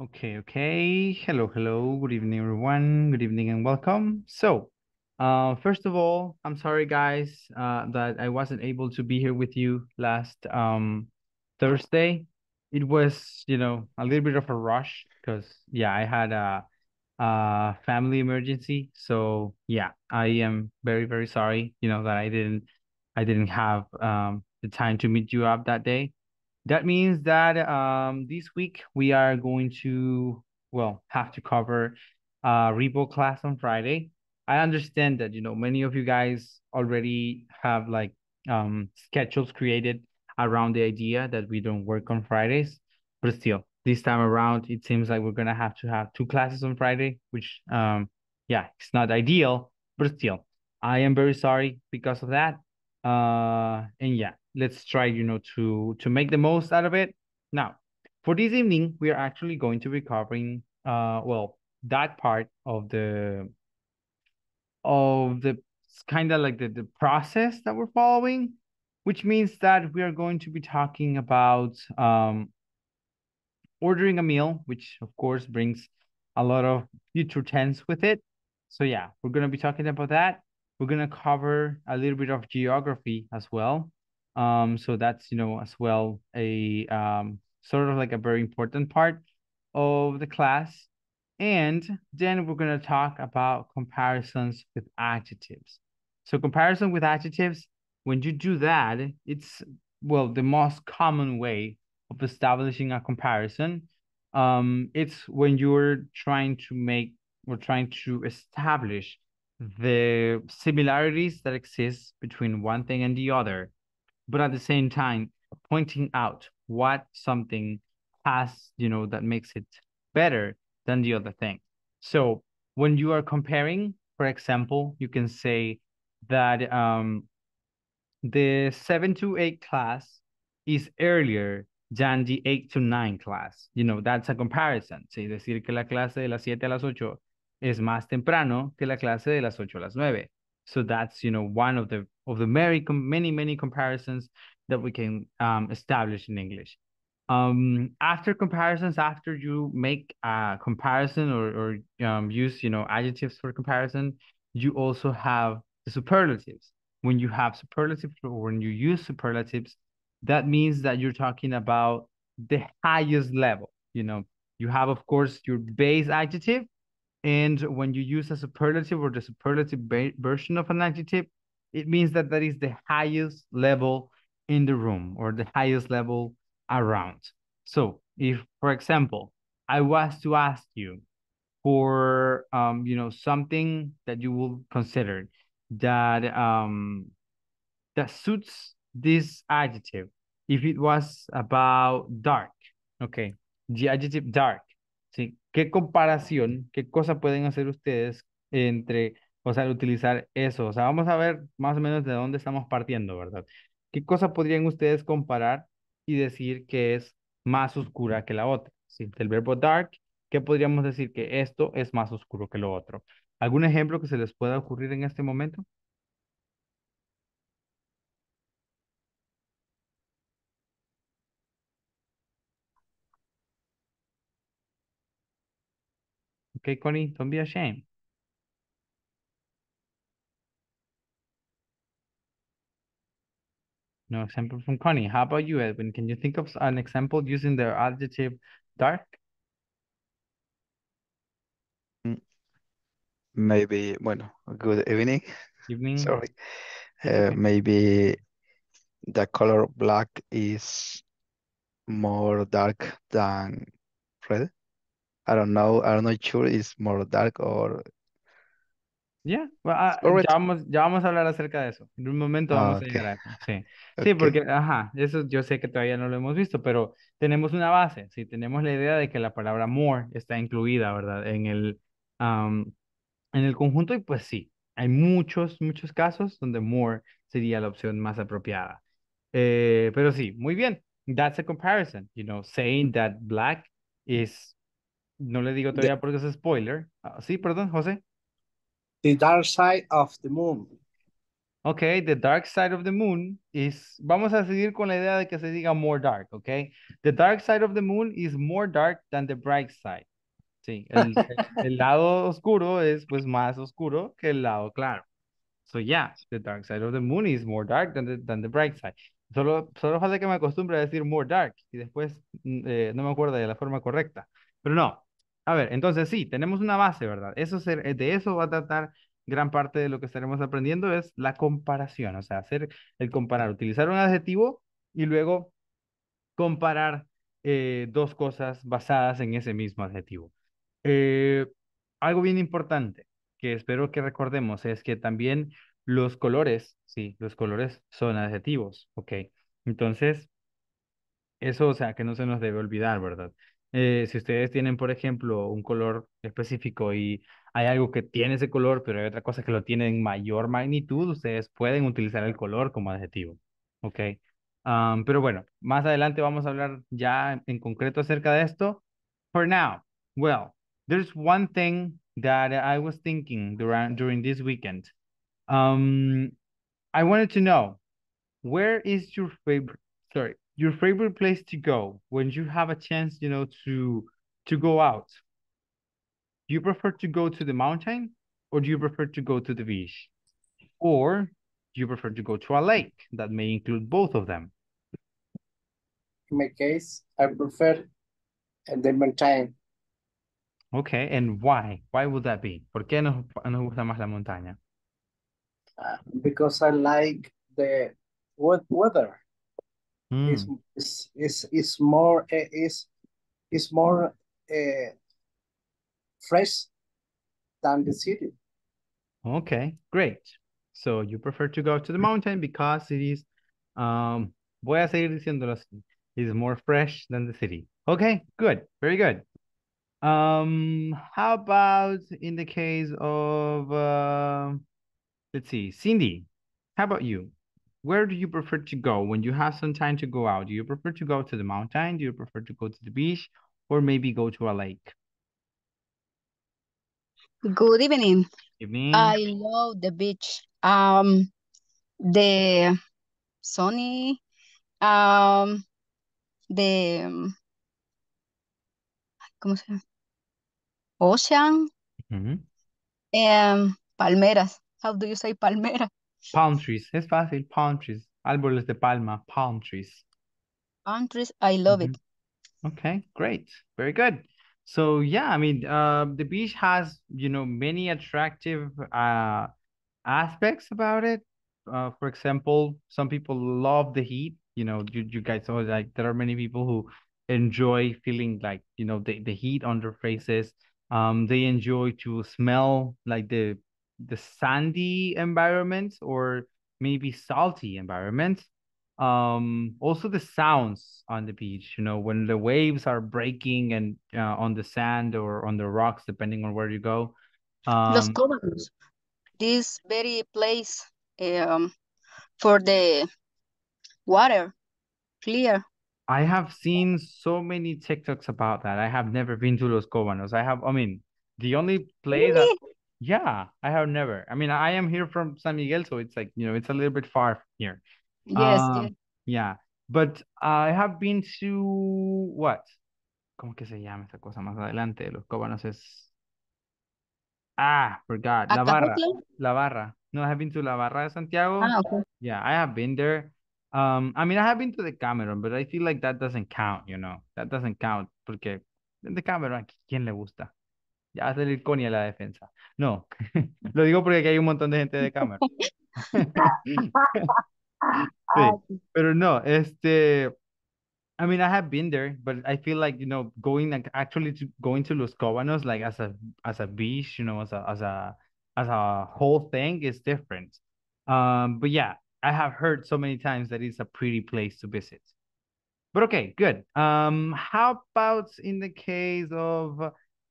Okay, okay. Hello, hello. Good evening, everyone. Good evening and welcome. So, uh, first of all, I'm sorry, guys, uh, that I wasn't able to be here with you last um, Thursday. It was, you know, a little bit of a rush because, yeah, I had a, a family emergency. So, yeah, I am very, very sorry, you know, that I didn't, I didn't have um, the time to meet you up that day. That means that um, this week we are going to, well, have to cover uh, repo class on Friday. I understand that, you know, many of you guys already have like um, schedules created around the idea that we don't work on Fridays, but still, this time around, it seems like we're gonna have to have two classes on Friday, which, um, yeah, it's not ideal, but still, I am very sorry because of that. Uh, and yeah, let's try, you know, to, to make the most out of it. Now, for this evening, we are actually going to be covering, uh, well, that part of the, of the kind of like the, the process that we're following, which means that we are going to be talking about um, ordering a meal, which of course brings a lot of future tense with it. So yeah, we're going to be talking about that. We're going to cover a little bit of geography as well. Um, so that's, you know, as well a um, sort of like a very important part of the class. And then we're going to talk about comparisons with adjectives. So comparison with adjectives, when you do that, it's, well, the most common way of establishing a comparison. Um, it's when you're trying to make or trying to establish the similarities that exist between one thing and the other but at the same time pointing out what something has you know that makes it better than the other thing so when you are comparing for example you can say that um, the 7 to 8 class is earlier than the 8 to 9 class. You know, that's a comparison. ¿sí? Decir que la clase de las 7 a las 8 es más temprano que la clase de las 8 a las 9. So that's you know one of the of the many many many comparisons that we can um, establish in English. Um, after comparisons, after you make a comparison or or um, use you know adjectives for comparison, you also have the superlatives. When you have superlatives or when you use superlatives, that means that you're talking about the highest level. You know, you have of course your base adjective, and when you use a superlative or the superlative version of an adjective, it means that that is the highest level in the room or the highest level around. So if, for example, I was to ask you for, um, you know, something that you will consider that, um, that suits this adjective, if it was about dark, okay, the adjective dark, ¿Qué comparación, qué cosa pueden hacer ustedes entre, o sea, utilizar eso? O sea, vamos a ver más o menos de dónde estamos partiendo, ¿verdad? ¿Qué cosa podrían ustedes comparar y decir que es más oscura que la otra? ¿Sí? Del verbo dark, ¿qué podríamos decir que esto es más oscuro que lo otro? ¿Algún ejemplo que se les pueda ocurrir en este momento? Okay, Connie, don't be ashamed. No example from Connie. How about you, Edwin? Can you think of an example using the adjective dark? Mm, maybe, bueno, good evening. Evening. Sorry. Uh, maybe the color black is more dark than red. I don't know. I'm not sure it's more dark or. Yeah. Well, ya, vamos, ya vamos a hablar acerca de eso. En un momento vamos a llegar a Sí. sí, porque, ajá, eso yo sé que todavía no lo hemos visto, pero tenemos una base, sí, tenemos la idea de que la palabra more está incluida, ¿verdad? En el, en el conjunto y pues sí, hay muchos, muchos casos donde more sería la opción más apropiada. Eh, pero sí, muy bien. That's a comparison, you know, saying that black is no le digo todavía porque es spoiler. Ah, sí, perdón, José. The Dark Side of the Moon. Ok, The Dark Side of the Moon is... Vamos a seguir con la idea de que se diga more dark, ok? The Dark Side of the Moon is more dark than the bright side. Sí, el, lado oscuro es pues más oscuro que el lado claro. So yeah, The Dark Side of the Moon is more dark than the, bright side. Solo, solo falta que me acostumbre a decir more dark y después mm, eh, no me acuerdo de la forma correcta. Pero no, a ver, entonces sí, tenemos una base, ¿verdad? Eso de eso va a tratar gran parte de lo que estaremos aprendiendo, es la comparación, o sea, hacer el comparar, utilizar un adjetivo y luego comparar eh, dos cosas basadas en ese mismo adjetivo. Eh, algo bien importante que espero que recordemos es que también los colores, sí, los colores son adjetivos, ¿ok? Entonces, eso, o sea, que no se nos debe olvidar, ¿verdad? Eh, si ustedes tienen, por ejemplo, un color específico y hay algo que tiene ese color, pero hay otra cosa que lo tiene en mayor magnitud, ustedes pueden utilizar el color como adjetivo. ¿Ok? pero bueno, más adelante vamos a hablar ya en concreto acerca de esto. For now, well, there's one thing that I was thinking during, during this weekend. Um, I wanted to know, where is your favorite, sorry, your favorite place to go when you have a chance, you know, to to go out. Do you prefer to go to the mountain or do you prefer to go to the beach? Or do you prefer to go to a lake? That may include both of them. In my case, I prefer the mountain. Okay, and why? Why would that be? ¿Por qué nos, nos gusta más la montaña? Uh, because I like the weather. Mm. It's, it's, it's, more, eh, it's, it's more uh, fresh than the city. Okay, great. So you prefer to go to the mountain because it is, um, voy a seguir diciéndolo así, is more fresh than the city. Okay, good, very good. Um, how about in the case of, uh, let's see, Cindy, how about you? where do you prefer to go when you have some time to go out? Do you prefer to go to the mountain? Do you prefer to go to the beach or maybe go to a lake? Good evening. Evening. I love the beach. Um, the sunny, um, the, ¿cómo se llama? Ocean. Mm -hmm. palmeras. How do you say palmeras? Palm trees. Es fácil. Palm trees. Árboles de palma. Palm trees. Palm trees. I love mm -hmm. it. Mm-hmm. Okay, great. Very good. So yeah, I mean, uh, the beach has, you know, many attractive uh, aspects about it. Uh, for example, some people love the heat. You know, you, you guys know like there are many people who enjoy feeling like, you know, the, the heat on their faces. Um, they enjoy to smell like the the sandy environment or maybe salty environment. Um, also the sounds on the beach, you know, when the waves are breaking and uh, on the sand or on the rocks, depending on where you go. Um, Los Cobos, this very place um, for the water, clear. I have seen so many TikToks about that. I have never been to Los Cobanos. I have, I mean, the only place really? that yeah, I have never. I mean, I am here from San Miguel, so it's like, you know, it's a little bit far here. Yes. Um, yeah. But I have been to what? ¿Cómo que se llama esa cosa más adelante los cobanos? Es. Ah, forgot. La Barra. La Barra. No, I have been to La Barra de Santiago. Ah, okay. Yeah, I have been there. Um, I mean, I have been to the Cameron, but I feel like that doesn't count, you know. That doesn't count, porque the Cameron, quién le gusta? Ya va a salir a la defensa. No, lo digo porque aquí hay un montón de gente de cámara. sí, pero no, este, I mean, I have been there, but I feel like, you know, going like actually to, going to Los Cobanos like as a as a beach, you know, as a as a as a whole thing is different. Um, but yeah, I have heard so many times that it's a pretty place to visit. But okay, good. Um, how about in the case of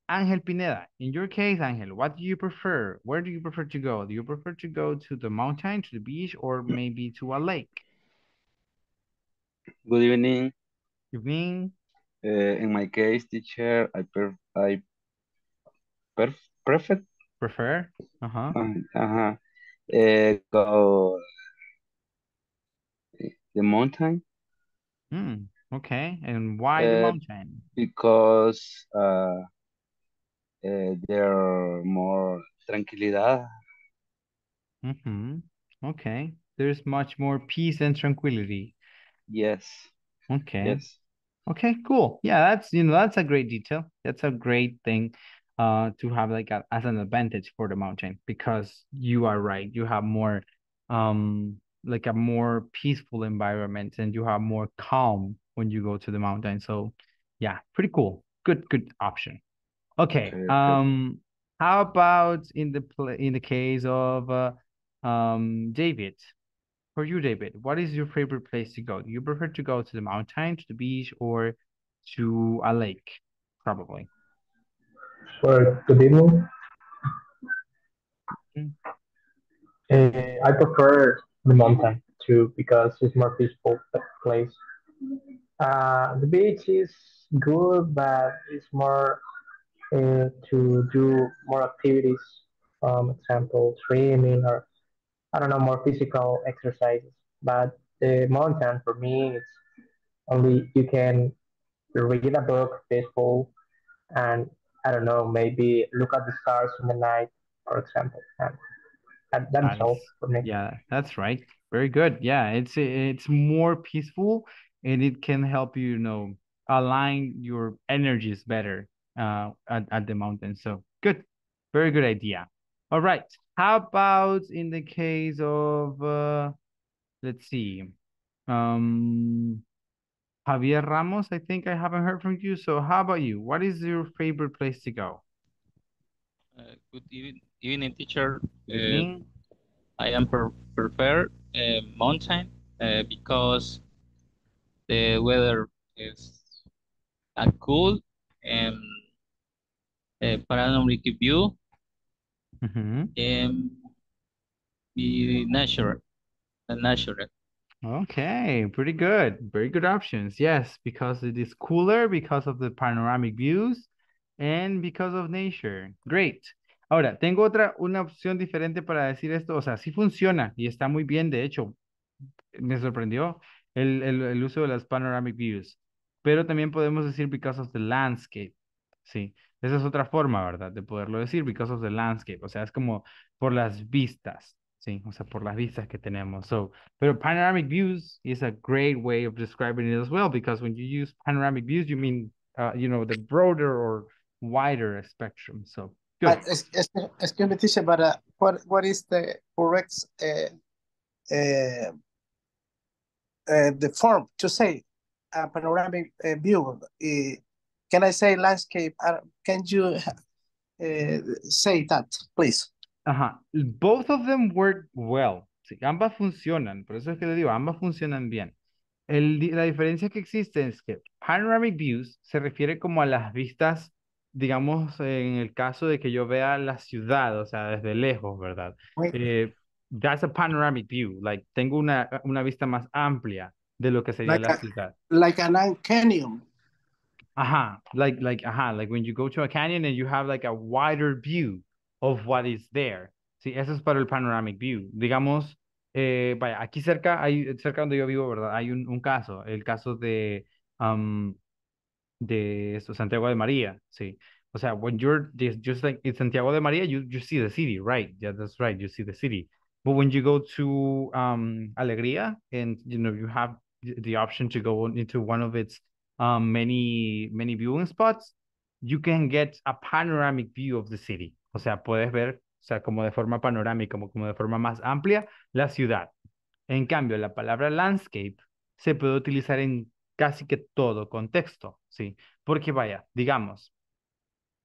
Angel Pineda, in your case, Angel, what do you prefer? Where do you prefer to go? Do you prefer to go to the mountain, to the beach, or maybe to a lake? Good evening. Evening. Uh, in my case, teacher, I pref I pref prefer prefer uh-huh. uh huh uh huh uh, go the mountain. Hmm. Okay, and why uh, the mountain? Because uh uh, eh, there more tranquilidad. Mm -hmm. Okay. There's much more peace and tranquility. Yes. Okay. Yes. Okay, cool. Yeah, that's you know that's a great detail. That's a great thing uh to have like a, as an advantage for the mountain because you are right. You have more um like a more peaceful environment and you have more calm when you go to the mountain. So yeah, pretty cool. Good good option. Okay. Um, how about in the play, in the case of uh, um David? For you, David, what is your favorite place to go? Do you prefer to go to the mountain, to the beach, or to a lake? Probably. For the demo, uh, I prefer the mountain too because it's more peaceful place. Uh, the beach is good, but it's more uh, to do more activities, um, example swimming or I don't know more physical exercises. But the mountain for me, it's only you can read a book, peaceful, and I don't know maybe look at the stars in the night, for example. And, and that's nice. all for me. Yeah, that's right. Very good. Yeah, it's it's more peaceful and it can help you, you know align your energies better uh, at, at the mountain. So good, very good idea. All right, how about in the case of, uh, let's see, um, Javier Ramos, I think I haven't heard from you. So how about you? What is your favorite place to go? Uh, good evening, evening teacher. Evening. Uh, I am per prefer uh, mountain uh, because the weather is uh, cool and eh, Paranormal View em, y Natural. Natural. Okay, pretty good. Very good options. Yes, because it is cooler, because of the panoramic views, and because of nature. Great. Ahora, tengo otra, una opción diferente para decir esto. O sea, sí funciona y está muy bien. De hecho, me sorprendió el, el, el uso de las panoramic views. Pero también podemos decir because of the landscape. Sí. Esa es otra forma, ¿verdad? De poderlo decir, because of the landscape. O sea, es como por las vistas, ¿sí? O sea, por las vistas que tenemos. So, pero panoramic views is a great way of describing it as well, because when you use panoramic views, you mean, uh, you know, the broader or wider spectrum. So, ah, good. es excuse me, teacher, but what, what is the correct eh, eh, eh, the form to say a panoramic view? Can I say landscape? Uh, can you uh, say that, please? Ajá. Both of them work well. ambas funcionan. Por eso es que le digo, ambas funcionan bien. El, la diferencia que existe es que panoramic views se refiere como a las vistas, digamos, en el caso de que yo vea la ciudad, o sea, desde lejos, ¿verdad? Eh, that's a panoramic view. Like, tengo una, una vista más amplia de lo que sería la ciudad. Like an canyon. uh-huh like like uh-huh like when you go to a canyon and you have like a wider view of what is there See, sí is es para el panoramic view digamos eh, vaya aquí cerca hay cerca donde yo vivo verdad hay un, un caso el caso de um, de esto, Santiago de María sí o sea when you're just, just like in Santiago de María you you see the city right yeah that's right you see the city but when you go to um Alegría and you know you have the option to go into one of its Um, many, many viewing spots, you can get a panoramic view of the city. O sea, puedes ver, o sea, como de forma panorámica, como, como de forma más amplia, la ciudad. En cambio, la palabra landscape se puede utilizar en casi que todo contexto, ¿sí? Porque vaya, digamos,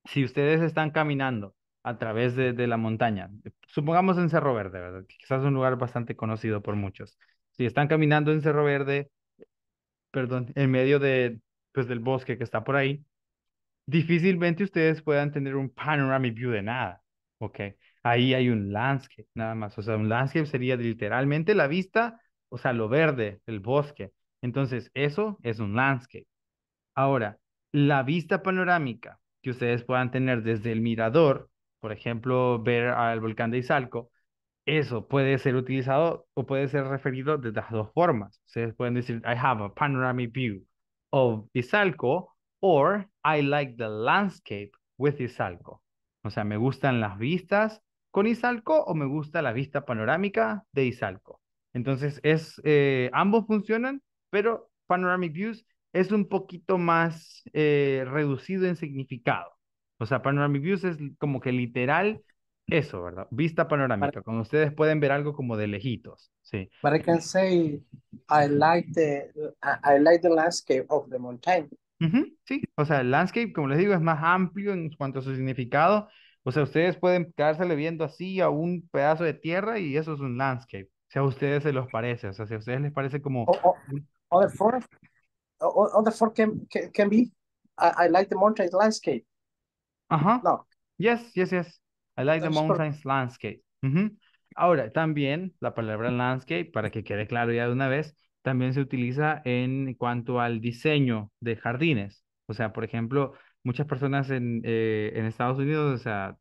si ustedes están caminando a través de, de la montaña, supongamos en Cerro Verde, ¿verdad? Quizás es un lugar bastante conocido por muchos. Si están caminando en Cerro Verde perdón, en medio de, pues, del bosque que está por ahí, difícilmente ustedes puedan tener un panoramic view de nada, ¿ok? Ahí hay un landscape, nada más. O sea, un landscape sería literalmente la vista, o sea, lo verde, el bosque. Entonces, eso es un landscape. Ahora, la vista panorámica que ustedes puedan tener desde el mirador, por ejemplo, ver al volcán de Izalco, eso puede ser utilizado o puede ser referido de las dos formas. Ustedes pueden decir, I have a panoramic view of Izalco, or I like the landscape with Izalco. O sea, me gustan las vistas con Izalco o me gusta la vista panorámica de Izalco. Entonces, es, eh, ambos funcionan, pero Panoramic Views es un poquito más eh, reducido en significado. O sea, Panoramic Views es como que literal eso, ¿verdad? Vista panorámica, Para... cuando ustedes pueden ver algo como de lejitos, sí. But I can say, I like the, I like the landscape of the mountain. sí, o sea, el landscape, como les digo, es más amplio en cuanto a su significado. O sea, ustedes pueden quedársele viendo así a un pedazo de tierra y eso es un landscape. O sea, a ustedes se los parece, o sea, si a ustedes les parece como... Oh, the other four, oh, other can, can, be, I, I, like the mountain landscape. Ajá. No. Yes, yes, yes. I like the mountain's landscape. Ahora, también la palabra landscape, para que quede claro ya de una vez, también se utiliza en cuanto al diseño de jardines. O sea, por ejemplo, muchas personas en, eh, en Estados Unidos, o sea,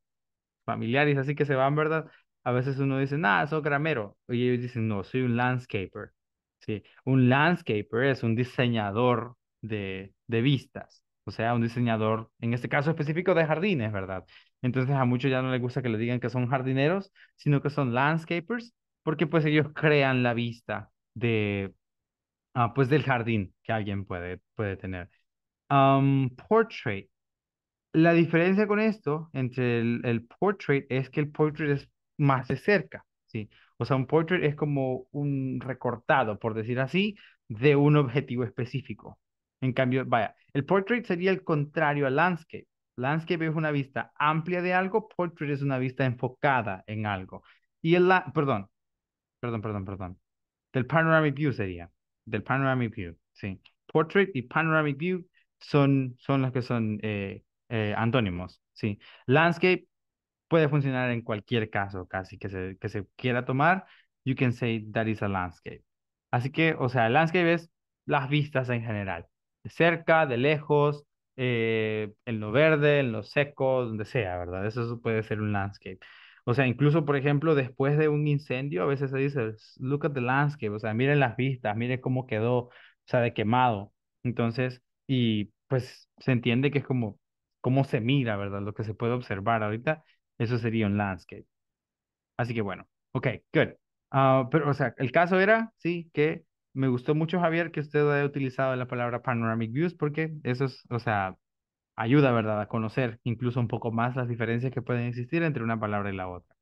familiares así que se van, ¿verdad? A veces uno dice, nada, soy gramero. Y ellos dicen, no, soy un landscaper. Sí, un landscaper es un diseñador de, de vistas o sea, un diseñador, en este caso específico de jardines, ¿verdad? Entonces a muchos ya no les gusta que le digan que son jardineros, sino que son landscapers, porque pues ellos crean la vista de, ah, pues del jardín que alguien puede, puede tener. Um, portrait. La diferencia con esto, entre el, el portrait, es que el portrait es más de cerca, ¿sí? O sea, un portrait es como un recortado, por decir así, de un objetivo específico. En cambio, vaya, el portrait sería el contrario al landscape. Landscape es una vista amplia de algo, portrait es una vista enfocada en algo. Y el, la perdón, perdón, perdón, perdón. Del panoramic view sería, del panoramic view, sí. Portrait y panoramic view son, son los que son eh, eh, antónimos, sí. Landscape puede funcionar en cualquier caso casi que se, que se quiera tomar. You can say that is a landscape. Así que, o sea, landscape es las vistas en general de cerca, de lejos, eh, en lo verde, en lo seco, donde sea, ¿verdad? Eso puede ser un landscape. O sea, incluso, por ejemplo, después de un incendio, a veces se dice, look at the landscape, o sea, miren las vistas, miren cómo quedó, o sea, de quemado. Entonces, y pues se entiende que es como cómo se mira, ¿verdad? Lo que se puede observar ahorita, eso sería un landscape. Así que bueno, ok, good. Ah, pero, o sea, el caso era, sí, que me gustó mucho, Javier, que usted haya utilizado la palabra panoramic views, porque eso es, o sea, ayuda, ¿verdad?, a conocer incluso un poco más las diferencias que pueden existir entre una palabra y la otra.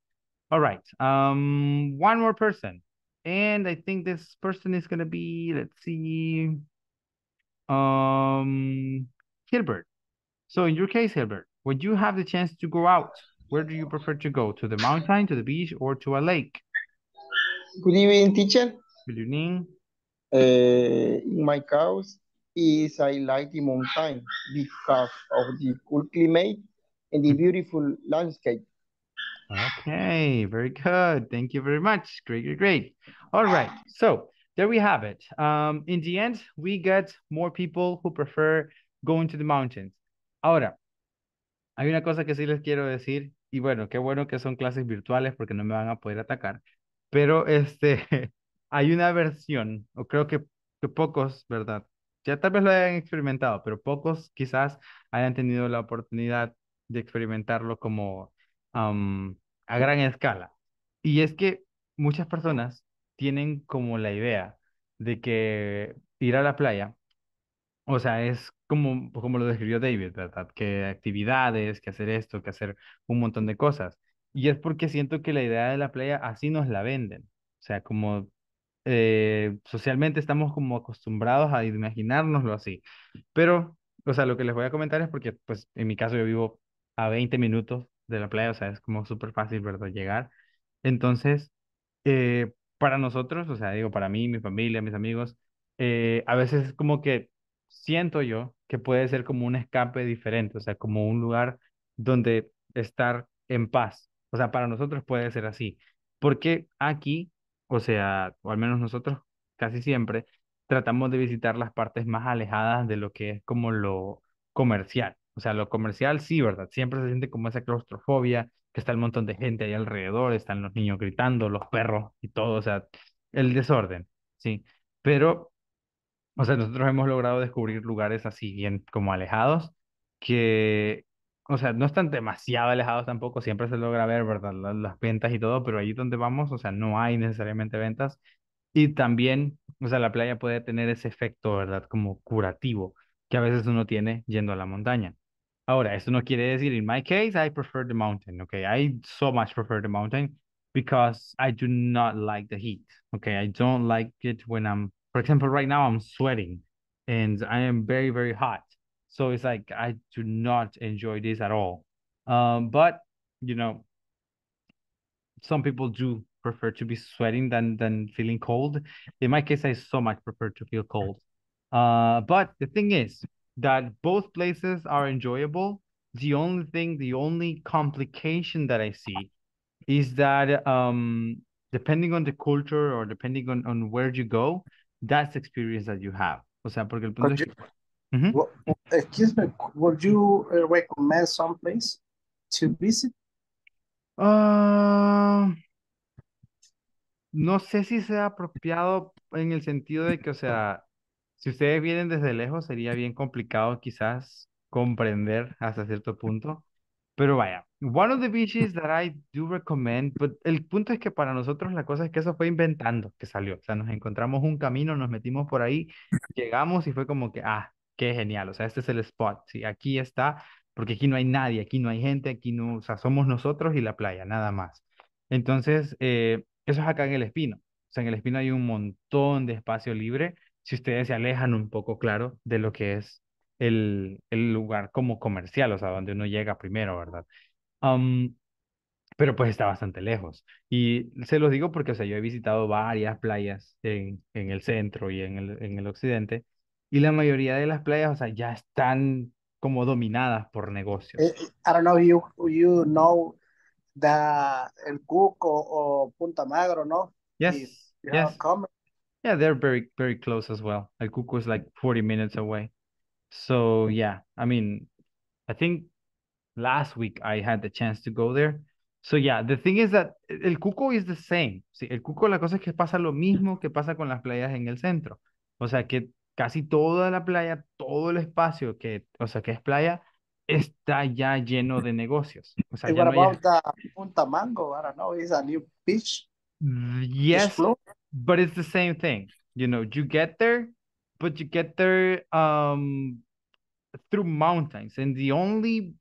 All right, um, one more person. And I think this person is going to be, let's see, um, Hilbert. So in your case, Hilbert, when you have the chance to go out, where do you prefer to go? To the mountain, to the beach, or to a lake? Good evening, teacher. Good evening. Eh, in my house is I like the mountain because of the cool climate and the beautiful landscape. Okay, very good. Thank you very much. Great, great, great. All right, so there we have it. Um, in the end, we get more people who prefer going to the mountains. Ahora, hay una cosa que sí les quiero decir, y bueno, qué bueno que son clases virtuales porque no me van a poder atacar, pero este, hay una versión, o creo que, pocos, ¿verdad? Ya tal vez lo hayan experimentado, pero pocos quizás hayan tenido la oportunidad de experimentarlo como a gran escala. Y es que muchas personas tienen como la idea de que ir a la playa, o sea, es como, como lo describió David, ¿verdad? Que actividades, que hacer esto, que hacer un montón de cosas. Y es porque siento que la idea de la playa así nos la venden. O sea, como eh, socialmente estamos como acostumbrados a imaginárnoslo así. Pero, o sea, lo que les voy a comentar es porque, pues, en mi caso yo vivo a 20 minutos de la playa, o sea, es como súper fácil, ¿verdad? Llegar. Entonces, eh, para nosotros, o sea, digo, para mí, mi familia, mis amigos, eh, a veces es como que siento yo que puede ser como un escape diferente, o sea, como un lugar donde estar en paz. O sea, para nosotros puede ser así, porque aquí o sea, o al menos nosotros casi siempre tratamos de visitar las partes más alejadas de lo que es como lo comercial. O sea, lo comercial sí, ¿verdad? Siempre se siente como esa claustrofobia, que está el montón de gente ahí alrededor, están los niños gritando, los perros y todo, o sea, el desorden, ¿sí? Pero, o sea, nosotros hemos logrado descubrir lugares así bien como alejados, que o sea, no están demasiado alejados tampoco, siempre se logra ver, ¿verdad? Las, ventas y todo, pero allí donde vamos, o sea, no hay necesariamente ventas. Y también, o sea, la playa puede tener ese efecto, ¿verdad? Como curativo, que a veces uno tiene yendo a la montaña. Ahora, eso no quiere decir, in my case, I prefer the mountain, okay? I so much prefer the mountain because I do not like the heat, okay? I don't like it when I'm, for example, right now I'm sweating and I am very, very hot. So it's like I do not enjoy this at all. Um, but you know, some people do prefer to be sweating than than feeling cold. In my case, I so much prefer to feel cold. Uh, but the thing is that both places are enjoyable. The only thing, the only complication that I see is that um, depending on the culture or depending on, on where you go, that's the experience that you have. O sea, porque el punto excuse me, would you uh, recommend some place to visit? Ah, no sé si sea apropiado en el sentido de que, o sea, si ustedes vienen desde lejos, sería bien complicado quizás comprender hasta cierto punto. Pero vaya, one of the beaches that I do recommend, el punto es que para nosotros la cosa es que eso fue inventando que salió. O sea, nos encontramos un camino, nos metimos por ahí, llegamos y fue como que, ah, qué genial, o sea, este es el spot, si aquí está, porque aquí no hay nadie, aquí no hay gente, aquí no, o sea, somos nosotros y la playa, nada más. Entonces, eh, eso es acá en el espino, o sea, en el espino hay un montón de espacio libre, si ustedes se alejan un poco, claro, de lo que es el, lugar como comercial, o sea, donde uno llega primero, ¿verdad? pero pues está bastante lejos. Y se los digo porque, o sea, yo he visitado varias playas en, en el centro y en el, en el occidente, y la mayoría de las playas, o sea, ya están como dominadas por eh, negocios. Eh, I don't know if you, know the, el Cuco o Punta Magro, ¿no? Yes, yes. Yeah, they're very, very close as well. El Cuco is like 40 minutes away. So yeah, I mean, I think last week I had the chance to go there. So yeah, the thing is that el Cuco is the same. Sí, el Cuco la cosa es que pasa lo mismo que pasa con las playas en el centro. O sea que casi toda la playa, todo el espacio que, o sea, que es playa, está ya lleno de negocios. O sea, ya no the Punta Mango? I don't know, a new beach? Yes, but it's the same thing. You know, you get there, but you get there um, through mountains, and the only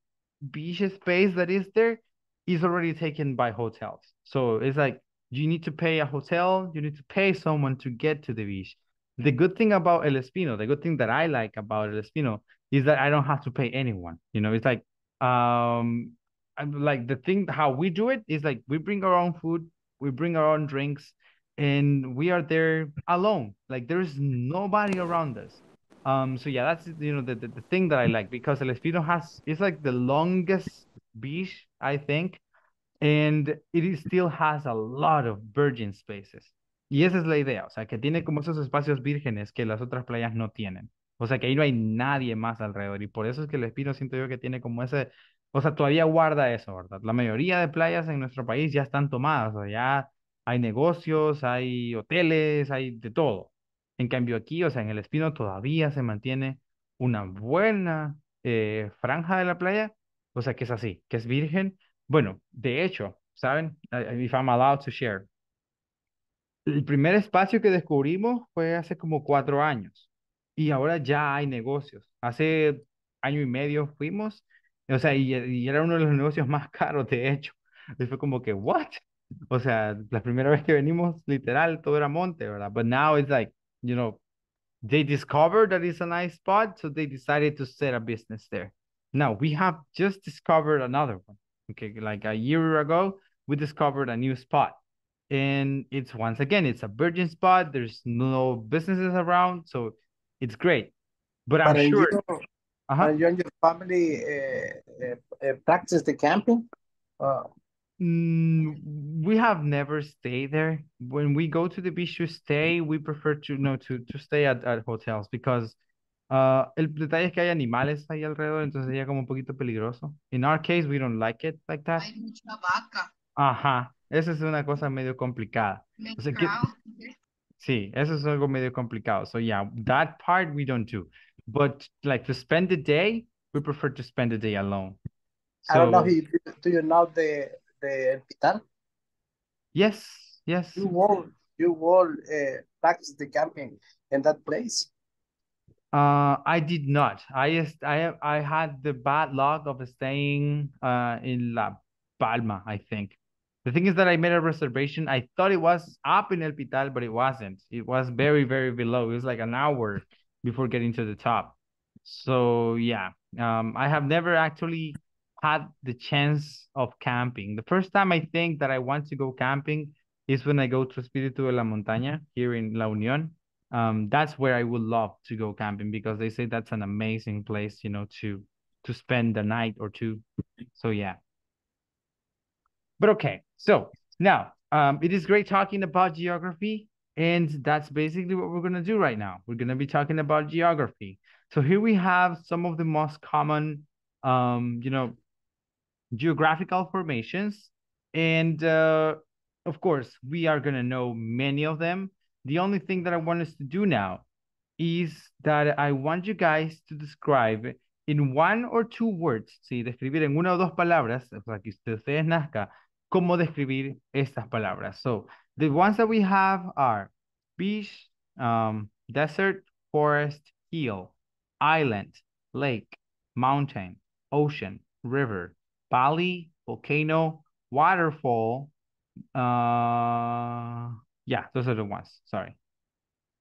beach space that is there is already taken by hotels. So it's like you need to pay a hotel, you need to pay someone to get to the beach the good thing about El Espino, the good thing that I like about El Espino is that I don't have to pay anyone. You know, it's like um I'm like the thing how we do it is like we bring our own food, we bring our own drinks, and we are there alone. Like there is nobody around us. Um so yeah, that's you know the, the, the thing that I like because El Espino has it's like the longest beach, I think, and it is, still has a lot of virgin spaces. Y esa es la idea, o sea, que tiene como esos espacios vírgenes que las otras playas no tienen. O sea, que ahí no hay nadie más alrededor. Y por eso es que el Espino siento yo que tiene como ese, o sea, todavía guarda eso, ¿verdad? La mayoría de playas en nuestro país ya están tomadas, o sea, ya hay negocios, hay hoteles, hay de todo. En cambio aquí, o sea, en el Espino todavía se mantiene una buena eh, franja de la playa, o sea, que es así, que es virgen. Bueno, de hecho, ¿saben? if I'm allowed to share, el primer espacio que descubrimos fue hace como cuatro años y ahora ya hay negocios. Hace año y medio fuimos, o sea, y, era uno de los negocios más caros, de hecho. Y fue como que, ¿what? O sea, la primera vez que venimos, literal, todo era monte, ¿verdad? But now it's like, you know, they discovered that it's a nice spot, so they decided to set a business there. Now we have just discovered another one. Okay, like a year ago, we discovered a new spot. and it's once again it's a virgin spot there's no businesses around so it's great but, but i'm sure you, uh-huh. you and your family uh, uh, practice the camping uh, mm, we have never stayed there when we go to the beach to stay we prefer to no to to stay at, at hotels because Uh, el detalle es que hay animales ahí alrededor, entonces sería como un poquito peligroso. In our case, we don't like it like that. Hay mucha vaca. Ajá, Esa es una cosa medio complicada. O sea, que, sí, eso es algo medio complicado. So yeah, that part we don't do. But like to spend the day, we prefer to spend the day alone. So, I don't know. If, do you know the the hospital? Yes, yes. You will You will uh, eh, practice the camping in that place. Uh, I did not. I just, I I had the bad luck of staying uh in La Palma, I think. The thing is that I made a reservation. I thought it was up in El Pital, but it wasn't. It was very, very below. It was like an hour before getting to the top. So yeah, um, I have never actually had the chance of camping. The first time I think that I want to go camping is when I go to Espíritu de la Montaña here in La Unión. Um, that's where I would love to go camping because they say that's an amazing place, you know, to to spend the night or two. So yeah. But okay, so now um, it is great talking about geography. And that's basically what we're going to do right now. We're going to be talking about geography. So here we have some of the most common, um, you know, geographical formations. And uh, of course, we are going to know many of them. The only thing that I want us to do now is that I want you guys to describe in one or two words, si, describir en una o dos palabras, o sea, que ustedes nazca, cómo describir estas palabras. So the ones that we have are beach, um, desert, forest, hill, island, lake, mountain, ocean, river, valley, volcano, waterfall. Uh, yeah, those are the ones. Sorry.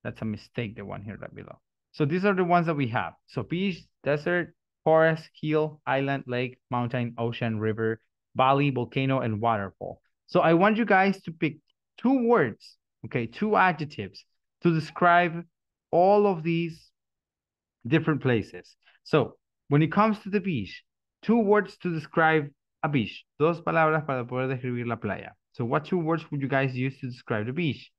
That's a mistake, the one here right below. So these are the ones that we have. So beach, desert, forest, hill, island, lake, mountain, ocean, river, valley, volcano, and waterfall. So I want you guys to pick two words, okay, two adjectives to describe all of these different places. So when it comes to the beach, two words to describe a beach. Dos palabras para poder describir la playa. So what two words would you guys use to describe the beach?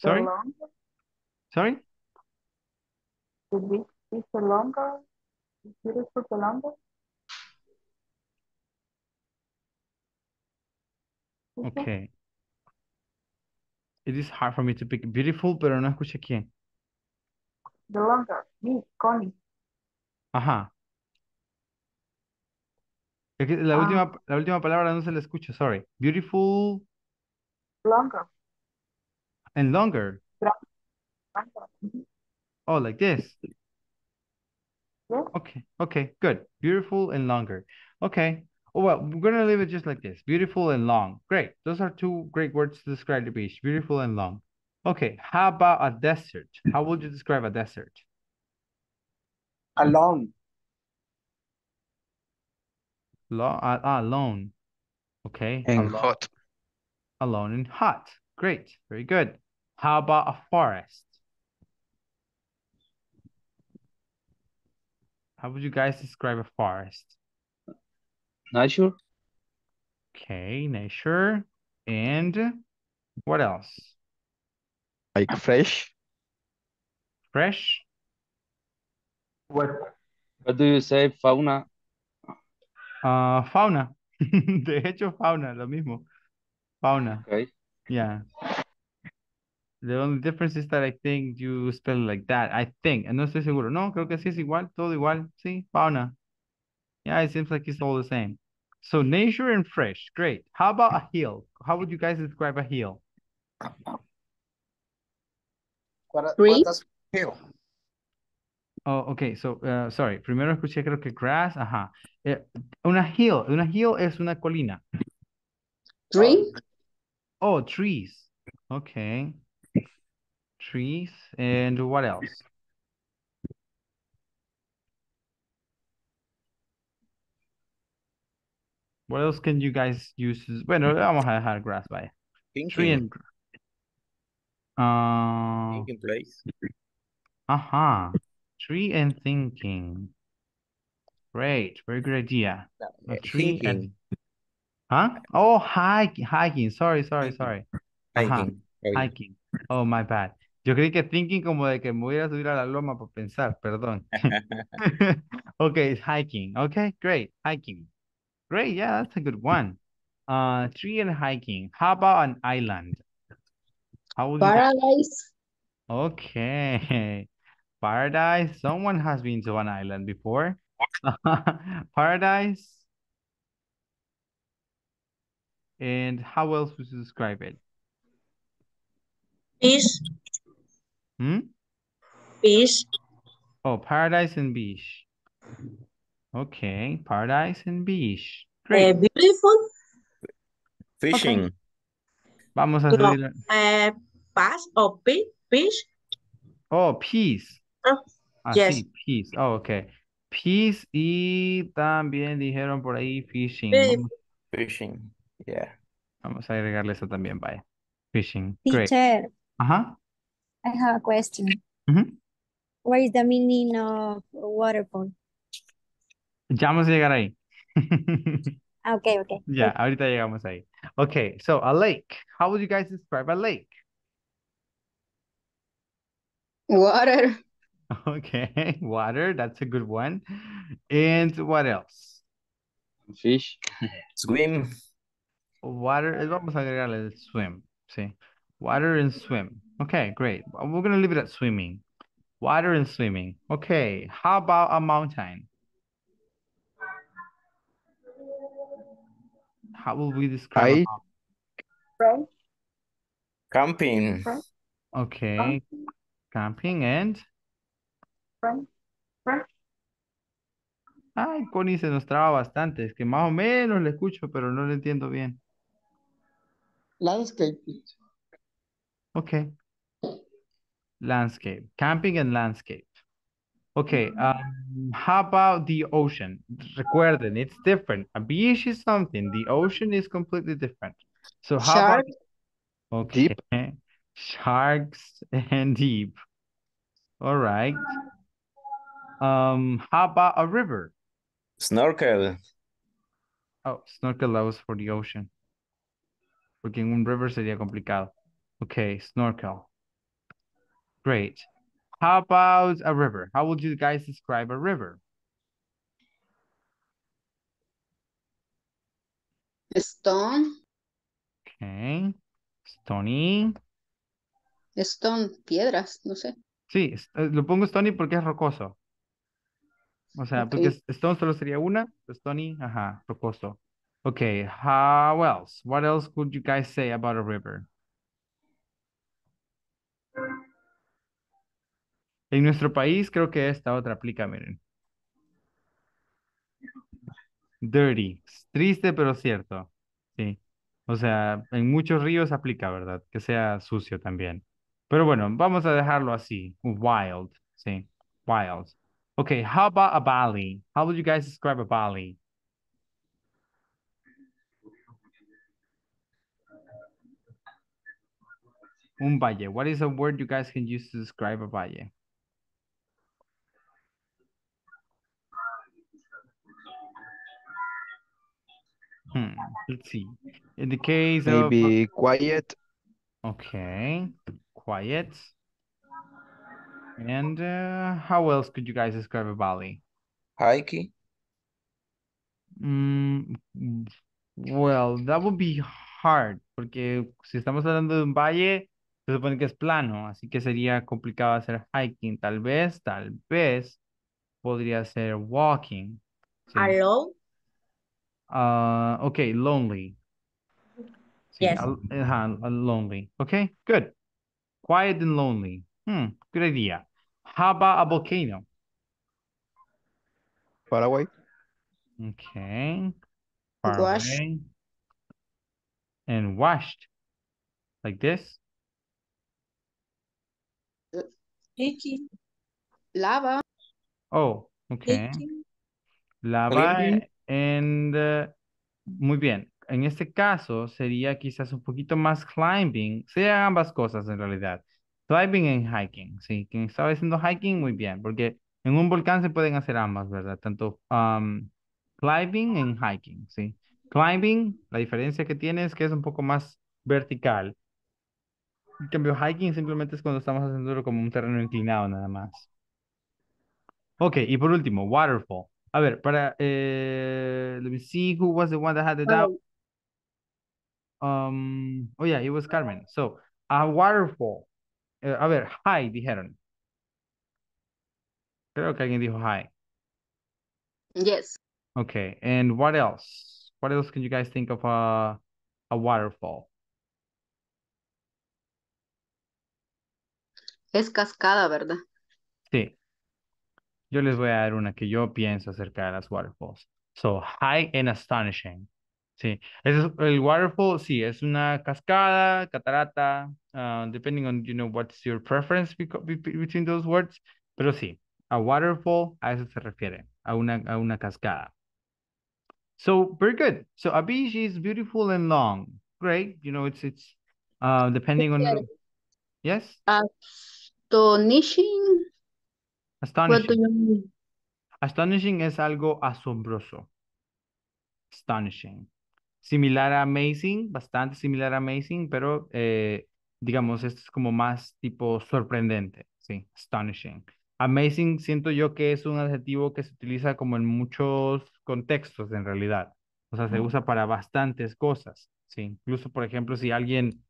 Sorry? Sorry? ¿Es el speak ¿Es longer? Longo? Ok. longer? Okay. It is hard for me to pick beautiful, pero no escuché quién. The longer, me, Connie. Ajá. la ah. última, la última palabra no se la escucha, sorry. Beautiful. Longer. And longer. Oh, like this. Okay. Okay. Good. Beautiful and longer. Okay. Oh, well, we're going to leave it just like this. Beautiful and long. Great. Those are two great words to describe the beach. Beautiful and long. Okay. How about a desert? How would you describe a desert? Alone. Lo uh, alone. Okay. And alone. hot. Alone and hot. Great. Very good. How about a forest? How would you guys describe a forest? Nature. Okay, nature. And what else? Like fresh. Fresh? What? What do you say, fauna? Uh, fauna. De hecho, fauna, lo mismo. Fauna. Okay. Yeah. The only difference is that I think you spell like that. I think. and No estoy seguro. No, creo que sí es igual. Todo igual. Sí, fauna. Yeah, it seems like it's all the same. So nature and fresh. Great. How about a hill? How would you guys describe a hill? What, Oh, okay. So, uh, sorry. Primero escuché creo que grass. Ajá. Eh, una hill. Una hill es una colina. Tree? Oh, trees. Okay trees. And what else? What else can you guys use? Bueno, vamos a dejar grass by. Thinking. Tree and... Uh, thinking place. Aha. Uh -huh. Tree and thinking. Great. Very good idea. A tree thinking. and... Huh? Oh, hiking. Hiking. Sorry, sorry, sorry. Hiking. Uh -huh. Hiking. Oh, my bad. Yo creí que thinking como de que me voy a subir a la loma para pensar, perdón. ok, hiking. Okay, great. Hiking. Great, yeah, that's a good one. Uh, tree and hiking. How about an island? Paradise. Okay. Paradise. Someone has been to an island before. Paradise. And how else would you describe it? Peace. Hmm? Oh, paradise and beach. Okay, paradise and beach. Great. Eh, beautiful. Fishing. Vamos a no, hacer... Uh, pass pe peace? Oh, peace. Ah, ah, yes. peace. Oh, okay. Peace y también dijeron por ahí fishing. Fishing, yeah. Vamos a agregarle eso también, vaya. Fishing, great. Ajá. I have a question. Mm -hmm. What is the meaning of water polo? Ya vamos a llegar ahí. Ah, okay, okay. Ya, yeah, okay. ahorita llegamos ahí. Okay, so a lake. How would you guys describe a lake? Water. Okay, water. That's a good one. And what else? Fish. Swim. Water. Vamos a agregarle el swim. Sí. Water and swim. Okay, great. We're going to leave it at swimming. Water and swimming. Okay, how about a mountain? How will we describe Camping. Okay, camping and? Ay, Connie se nos traba bastante. Es que más o menos le escucho, pero no le entiendo bien. Landscape. Okay. landscape, camping and landscape. Okay, mm-hmm. um, how about the ocean? Recuerden, it's different. A beach is something, the ocean is completely different. So how Shark, about... Okay. Deep. Sharks and deep. All right. Um, how about a river? Snorkel. Oh, snorkel, that was for the ocean. Porque en un river sería complicado. Okay, snorkel. Great. How about a river? How would you guys describe a river? A stone. Okay. Stony. Stone, piedras, no sé. Sí, eh, lo pongo stony porque es rocoso. O sea, okay. porque stone solo sería una, stony, ajá, rocoso. Okay, how else? What else could you guys say about a river? En nuestro país creo que esta otra aplica, miren. Dirty. Triste, pero cierto. Sí. O sea, en muchos ríos aplica, ¿verdad? Que sea sucio también. Pero bueno, vamos a dejarlo así. Wild. Sí. Wild. Okay, how about a valley? How would you guys describe a valley? Un valle. What is a word you guys can use to describe a valle? Hmm. Let's see. In the case Maybe of... quiet. Okay. Quiet. And uh, how else could you guys describe a valley? Hikey. Mm, well, that would be hard, porque si estamos hablando de un valle, se supone que es plano, así que sería complicado hacer hiking. Tal vez, tal vez, podría ser walking. Sí. Alone? Uh, okay, lonely. yes. Uh, uh, lonely. Okay, good. Quiet and lonely. Hmm, good idea. How about a volcano? Paraguay. Okay. Paraguay. And washed. Like this. Leaking. Lava. Oh, okay. Lava. And, uh, muy bien, en este caso sería quizás un poquito más climbing. Serían ambas cosas en realidad. Climbing and hiking, sí. Quien estaba haciendo hiking, muy bien, porque en un volcán se pueden hacer ambas, ¿verdad? Tanto um, climbing and hiking, sí. Climbing, la diferencia que tiene es que es un poco más vertical. En cambio, hiking simplemente es cuando estamos haciendo como un terreno inclinado nada más. Ok, y por último, waterfall. A ver, para. Eh, let me see who was the one that had the doubt. Oh. Um, oh, yeah, it was Carmen. So, a waterfall. Eh, a ver, hi, dijeron. Creo que alguien dijo hi. Yes. Okay, and what else? What else can you guys think of a, uh, a waterfall? Es cascada, ¿verdad? Sí. Yo les voy a dar una que yo pienso acerca de las waterfalls. So, high and astonishing. Sí, es, el waterfall, sí, es una cascada, catarata, ah, depending on, you know, what's your preference between those words. Pero sí, a waterfall, a eso se refiere, a una, a una cascada. So, very good. So, a beach is beautiful and long. Great. You know, it's, it's, uh, depending on, yes? Astonishing. Astonishing. Astonishing es algo asombroso. Astonishing. Similar a amazing, bastante similar a amazing, pero eh, digamos, es como más tipo sorprendente. Sí, astonishing. Amazing siento yo que es un adjetivo que se utiliza como en muchos contextos en realidad. O sea, se usa para bastantes cosas. Sí, incluso por ejemplo, si alguien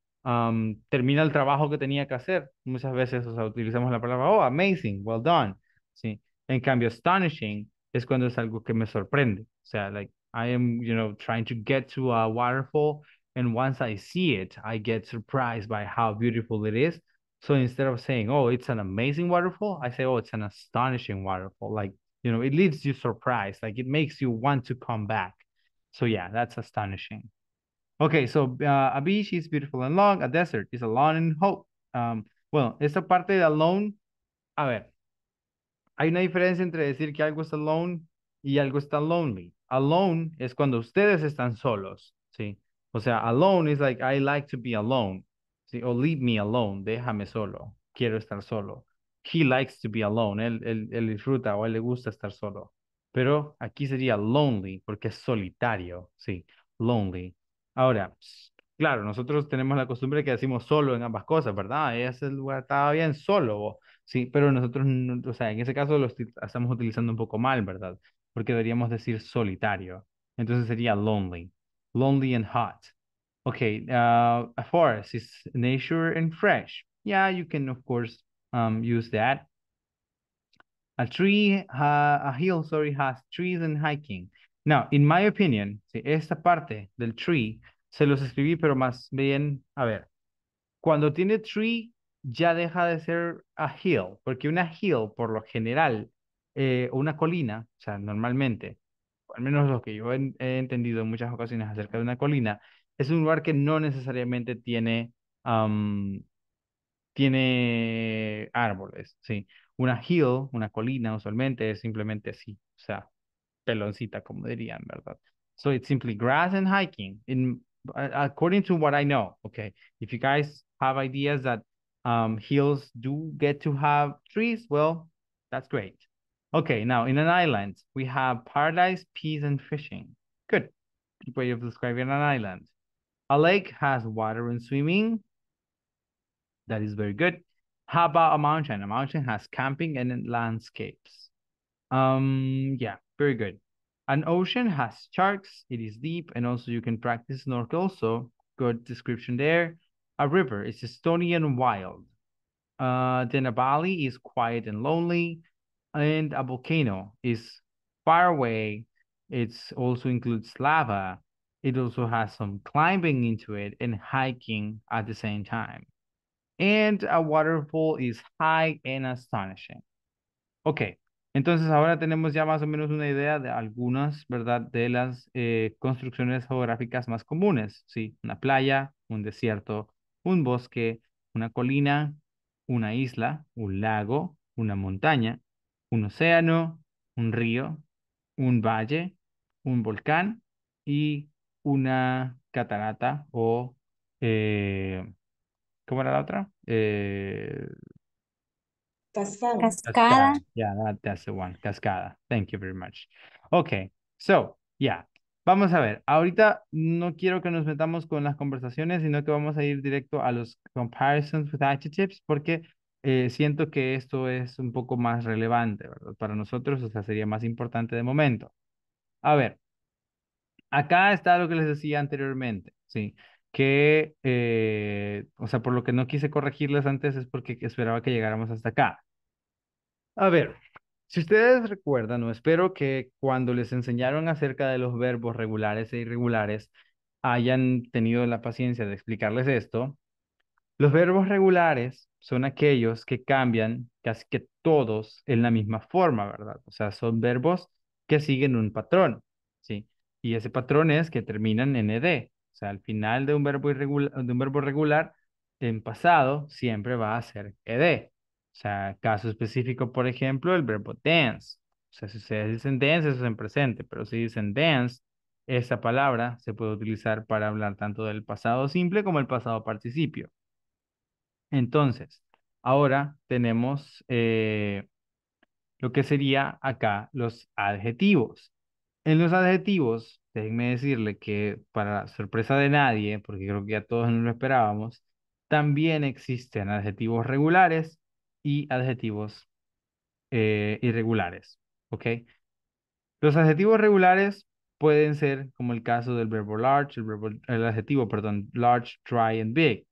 termina el trabajo que tenía que hacer, muchas veces o utilizamos la palabra, oh, amazing, well done. ¿sí? En cambio, astonishing es cuando es algo que me sorprende. O sea, like, I am, you know, trying to get to a waterfall, and once I see it, I get surprised by how beautiful it is. So instead of saying, oh, it's an amazing waterfall, I say, oh, it's an astonishing waterfall. Like, you know, it leaves you surprised. Like, it makes you want to come back. So, yeah, that's astonishing. Okay, so uh, a beach is beautiful and long. A desert is alone and hope. Um, well, esta parte de alone, a ver, Hay una diferencia entre decir que algo está alone y algo está lonely. Alone es cuando ustedes están solos, ¿sí? O sea, alone is like, I like to be alone, ¿sí? O leave me alone, déjame solo, quiero estar solo. He likes to be alone, él, él, él disfruta o él le gusta estar solo. Pero aquí sería lonely porque es solitario, ¿sí? Lonely. Ahora, Claro, nosotros tenemos la costumbre que decimos solo en ambas cosas, ¿verdad? Ese lugar estaba bien solo, Sí, pero nosotros, o sea, en ese caso lo estamos utilizando un poco mal, ¿verdad? Porque deberíamos decir solitario. Entonces sería lonely. Lonely and hot. Okay, ah, a forest is nature and fresh. Yeah, you can, of course, um, use that. A tree, a hill, sorry, has trees and hiking. Now, in my opinion, esta parte del tree se los escribí, pero más bien, a ver, cuando tiene tree ya deja de ser a hill, porque una hill por lo general, eh, o una colina, o sea, normalmente, al menos lo que yo he, entendido en muchas ocasiones acerca de una colina, es un lugar que no necesariamente tiene, tiene árboles, ¿sí? Una hill, una colina usualmente es simplemente así, o sea, peloncita, como dirían, ¿verdad? So it's simply grass and hiking. In according to what I know, okay, if you guys have ideas that um, hills do get to have trees, well, that's great. Okay, now in an island, we have paradise, peas, and fishing. Good way of describing an island. A lake has water and swimming. That is very good. How about a mountain? A mountain has camping and landscapes. Um, yeah, very good. An ocean has sharks, it is deep, and also you can practice snorkel, so good description there. A river is stony and wild. Uh, then a valley is quiet and lonely, and a volcano is far away. It also includes lava. It also has some climbing into it and hiking at the same time. And a waterfall is high and astonishing. Okay, Entonces ahora tenemos ya más o menos una idea de algunas, ¿verdad? De las eh, construcciones geográficas más comunes, ¿sí? Una playa, un desierto, un bosque, una colina, una isla, un lago, una montaña, un océano, un río, un valle, un volcán y una catarata o, eh, ¿cómo era la otra? Eh, Cascada. Yeah, that's the one. Cascada. Thank you very much. Okay, so, yeah. Vamos a ver, ahorita no quiero que nos metamos con las conversaciones, sino que vamos a ir directo a los comparisons with adjectives, porque eh, siento que esto es un poco más relevante ¿verdad? para nosotros, o sea, sería más importante de momento. A ver, acá está lo que les decía anteriormente, ¿sí? que, eh, o sea, por lo que no quise corregirles antes es porque esperaba que llegáramos hasta acá. A ver, si ustedes recuerdan, o espero que cuando les enseñaron acerca de los verbos regulares e irregulares, hayan tenido la paciencia de explicarles esto. Los verbos regulares son aquellos que cambian casi que todos en la misma forma, ¿verdad? O sea, son verbos que siguen un patrón, ¿sí? Y ese patrón es que terminan en ed, sea, al final de un verbo, irregular, de un verbo regular, en pasado siempre va a ser ed. O sea, caso específico, por ejemplo, el verbo dance. O sea, si ustedes dicen dance, eso es en presente, pero si dicen dance, esa palabra se puede utilizar para hablar tanto del pasado simple como el pasado participio. Entonces, ahora tenemos eh, lo que sería acá los adjetivos. En los adjetivos, déjenme decirle que para sorpresa de nadie, porque creo que a todos no lo esperábamos, también existen adjetivos regulares y adjetivos eh, irregulares. Los adjetivos regulares pueden ser como el caso del verbo large, el, adjetivo, perdón, large, dry and big.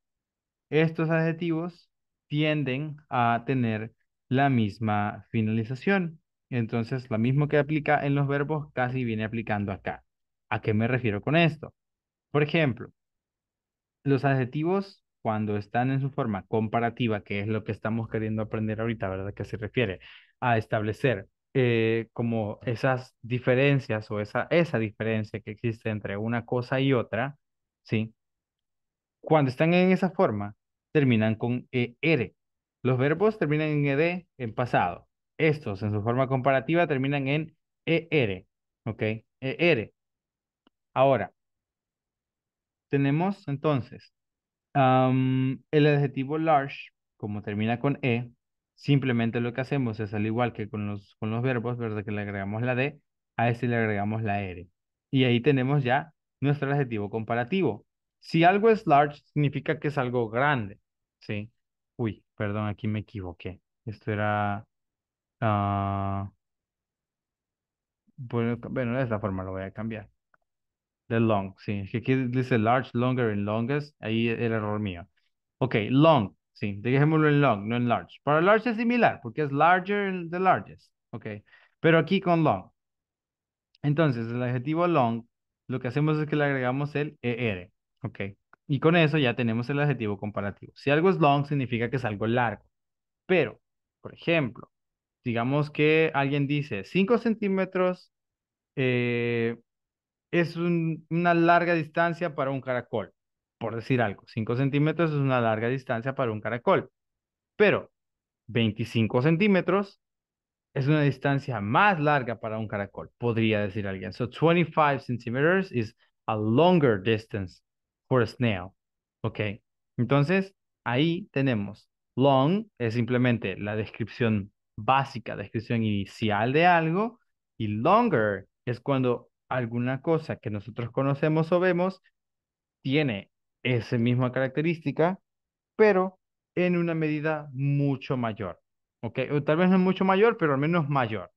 Estos adjetivos tienden a tener la misma finalización. Entonces, lo mismo que aplica en los verbos casi viene aplicando acá. ¿A qué me refiero con esto? Por ejemplo, los adjetivos cuando están en su forma comparativa, que es lo que estamos queriendo aprender ahorita, ¿verdad? Que se refiere a establecer eh, como esas diferencias o esa, esa diferencia que existe entre una cosa y otra, ¿sí? Cuando están en esa forma, terminan con ER. Los verbos terminan en ED en pasado. Estos, en su forma comparativa, terminan en ER, ¿ok? ER. Ahora, tenemos entonces el adjetivo large, como termina con E, simplemente lo que hacemos es al igual que con los, con los verbos, ¿verdad? Que le agregamos la D, a ese le agregamos la R. Y ahí tenemos ya nuestro adjetivo comparativo. Si algo es large, significa que es algo grande, ¿sí? Uy, perdón, aquí me equivoqué. Esto era... Ah, bueno, de esta forma lo voy a cambiar. The long, sí. Es que aquí dice large, longer and longest. Ahí e-, el error mío. Ok, long, sí. Dejémoslo en long, no en large. Para large es similar, porque es larger and the largest. Ok, pero aquí con long. Entonces, el adjetivo long, lo que hacemos es que le agregamos el er. Ok, y con eso ya tenemos el adjetivo comparativo. Si algo es long, significa que es algo largo. Pero, por ejemplo, digamos que alguien dice 5 centímetros eh, es una larga distancia para un caracol, por decir algo. 5 centímetros es una larga distancia para un caracol. Pero 25 centímetros es una distancia más larga para un caracol, podría decir alguien. So 25 centímetros is a longer distance for a snail. Ok, entonces ahí tenemos long es simplemente la descripción básica, descripción inicial de algo y longer es cuando alguna cosa que nosotros conocemos o vemos tiene esa misma característica, pero en una medida mucho mayor. ¿Ok? O tal vez no mucho mayor, pero al menos mayor.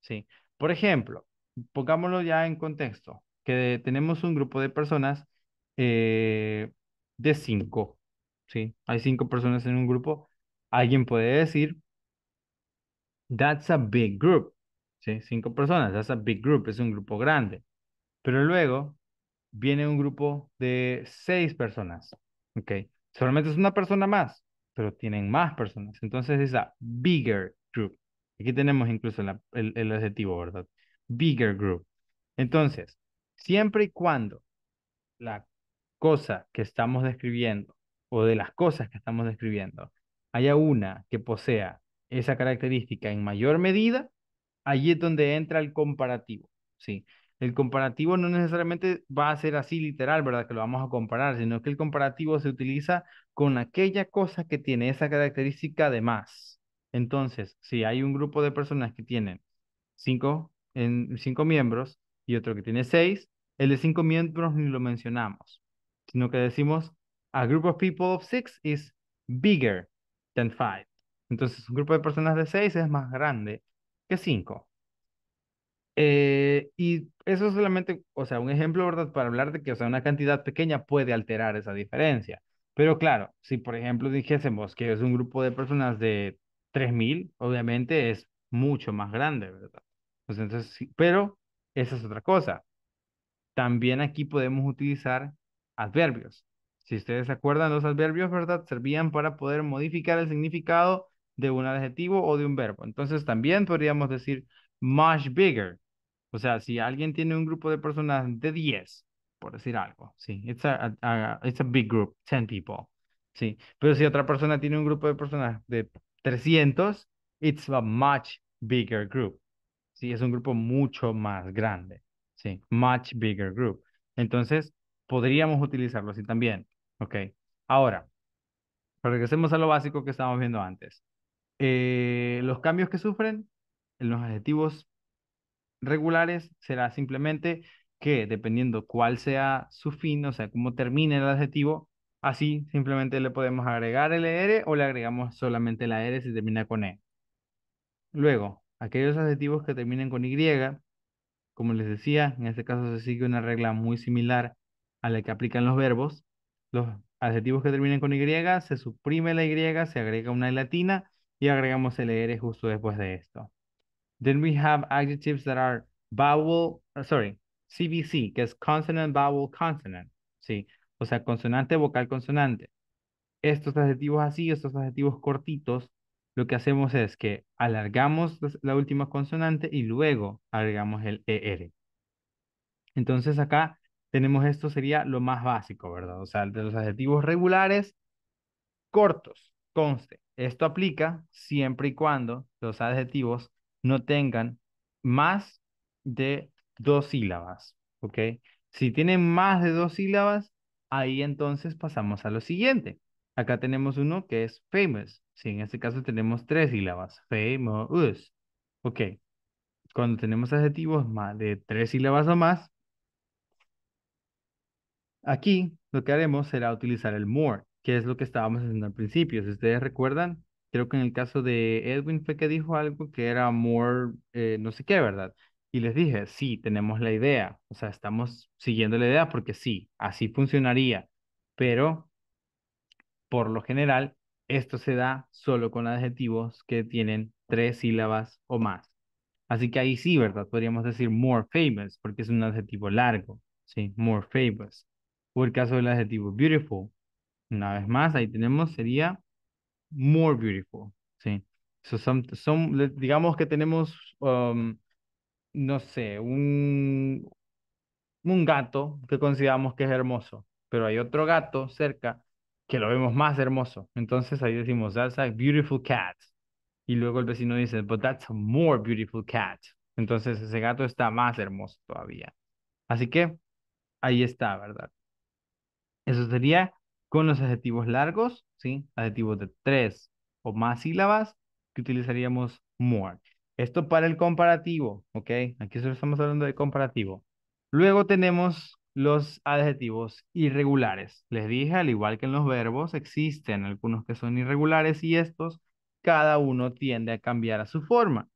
¿Sí? Por ejemplo, pongámoslo ya en contexto, que tenemos un grupo de personas eh, de cinco. ¿Sí? Hay cinco personas en un grupo. Alguien puede decir, that's a big group. ¿sí? Cinco personas, that's big group, es un grupo grande. Pero luego viene un grupo de seis personas, ¿ok? Solamente es una persona más, pero tienen más personas. Entonces es a bigger group. Aquí tenemos incluso el, el adjetivo, ¿verdad? Bigger group. Entonces, siempre y cuando la cosa que estamos describiendo o de las cosas que estamos describiendo haya una que posea esa característica en mayor medida, allí es donde entra el comparativo, ¿sí? El comparativo no necesariamente va a ser así literal, ¿verdad? Que lo vamos a comparar, sino que el comparativo se utiliza con aquella cosa que tiene esa característica de más. Entonces, si hay un grupo de personas que tienen cinco, en, cinco miembros y otro que tiene seis, el de cinco miembros ni lo mencionamos, sino que decimos, a group of people of six is bigger than five. Entonces, un grupo de personas de seis es más grande que cinco. Eh, y eso solamente, o sea, un ejemplo, ¿verdad? Para hablar de que, o sea, una cantidad pequeña puede alterar esa diferencia. Pero claro, si por ejemplo dijésemos que es un grupo de personas de 3.000, obviamente es mucho más grande, ¿verdad? Pues entonces, sí, pero esa es otra cosa. También aquí podemos utilizar adverbios. Si ustedes se acuerdan, los adverbios, ¿verdad? Servían para poder modificar el significado de un adjetivo o de un verbo. Entonces también podríamos decir much bigger. O sea, si alguien tiene un grupo de personas de 10, por decir algo, sí, it's a, it's a big group, 10 people, sí. Pero si otra persona tiene un grupo de personas de 300, it's a much bigger group. Sí, es un grupo mucho más grande, sí, much bigger group. Entonces, podríamos utilizarlo así también, ok. Ahora, regresemos a lo básico que estábamos viendo antes. Eh, los cambios que sufren en los adjetivos regulares será simplemente que dependiendo cuál sea su fin, o sea, cómo termine el adjetivo, así simplemente le podemos agregar el ER o le agregamos solamente la R si termina con E. Luego, aquellos adjetivos que terminen con Y, como les decía, en este caso se sigue una regla muy similar a la que aplican los verbos. Los adjetivos que terminen con Y, se suprime la Y, se agrega una e latina y agregamos el er justo después de esto. Then we have adjectives that are vowel, ah, sorry, CBC, que es consonant, vowel, consonant. Sí, o sea, consonante, vocal, consonante. Estos adjetivos así, estos adjetivos cortitos, lo que hacemos es que alargamos la última consonante y luego agregamos el ER. Entonces acá tenemos esto sería lo más básico, ¿verdad? O sea, de los adjetivos regulares cortos, conste. Esto aplica siempre y cuando los adjetivos no tengan más de dos sílabas, ¿ok? Si tienen más de dos sílabas, ahí entonces pasamos a lo siguiente. Acá tenemos uno que es famous. Si sí, en este caso tenemos tres sílabas, famous. Ok. Cuando tenemos adjetivos más de tres sílabas o más, aquí lo que haremos será utilizar el more que es lo que estábamos haciendo al principio. Si ustedes recuerdan, creo que en el caso de Edwin fue que dijo algo que era more, eh, no sé qué, ¿verdad? Y les dije, sí, tenemos la idea, o sea, estamos siguiendo la idea porque sí, así funcionaría, pero por lo general, esto se da solo con adjetivos que tienen tres sílabas o más. Así que ahí sí, ¿verdad? Podríamos decir more famous, porque es un adjetivo largo, ¿sí? More famous. O el caso del adjetivo beautiful, una vez más, ahí tenemos, sería more beautiful, ¿sí? So some, some, digamos que tenemos, um, no sé, un, un gato que consideramos que es hermoso, pero hay otro gato cerca que lo vemos más hermoso. Entonces ahí decimos, that's a beautiful cat. Y luego el vecino dice, but that's a more beautiful cat. Entonces ese gato está más hermoso todavía. Así que ahí está, ¿verdad? Eso sería con los adjetivos largos, ¿sí? Adjetivos de tres o más sílabas, que utilizaríamos more. Esto para el comparativo, ¿ok? Aquí solo estamos hablando de comparativo. Luego tenemos los adjetivos irregulares. Les dije, al igual que en los verbos, existen algunos que son irregulares y estos, cada uno tiende a cambiar a su forma.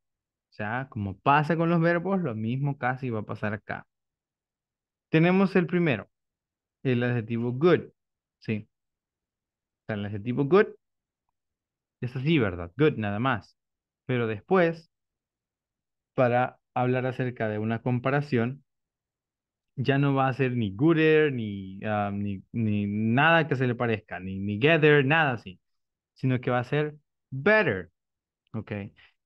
O sea, como pasa con los verbos, lo mismo casi va a pasar acá. Tenemos el primero, el adjetivo good. Sí. sea, el tipo good. Es así, ¿verdad? Good nada más. Pero después, para hablar acerca de una comparación, ya no va a ser ni gooder, ni, ah, ni, nada que se le parezca, ni, ni nada así, sino que va a ser better. ¿Ok?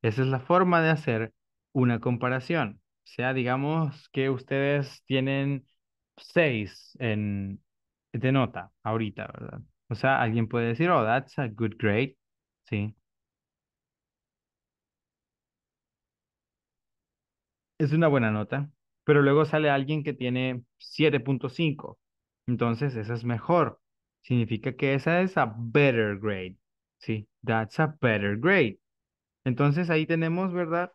Esa es la forma de hacer una comparación. O sea, digamos que ustedes tienen seis en, nota, ahorita, ¿verdad? O sea, alguien puede decir, oh, that's a good grade, ¿sí? Es una buena nota, pero luego sale alguien que tiene 7.5, entonces esa es mejor. Significa que esa es a better grade, ¿sí? That's a better grade. Entonces ahí tenemos, ¿verdad?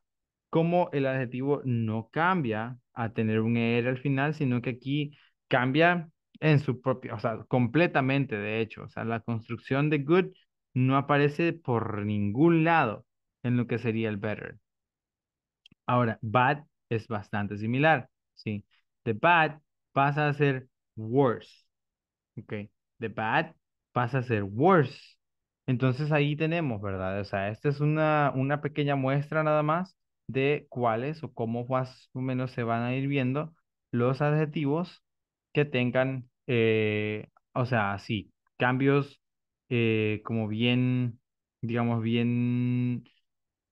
Cómo el adjetivo no cambia a tener un ER al final, sino que aquí cambia en su propio, o sea, completamente de hecho, o sea, la construcción de good no aparece por ningún lado en lo que sería el better. Ahora, bad es bastante similar, ¿sí? The bad pasa a ser worse, ¿ok? The bad pasa a ser worse. Entonces ahí tenemos, ¿verdad? O sea, esta es una, una pequeña muestra nada más de cuáles o cómo más o menos se van a ir viendo los adjetivos que tengan eh, o sea, sí, cambios eh, como bien, digamos, bien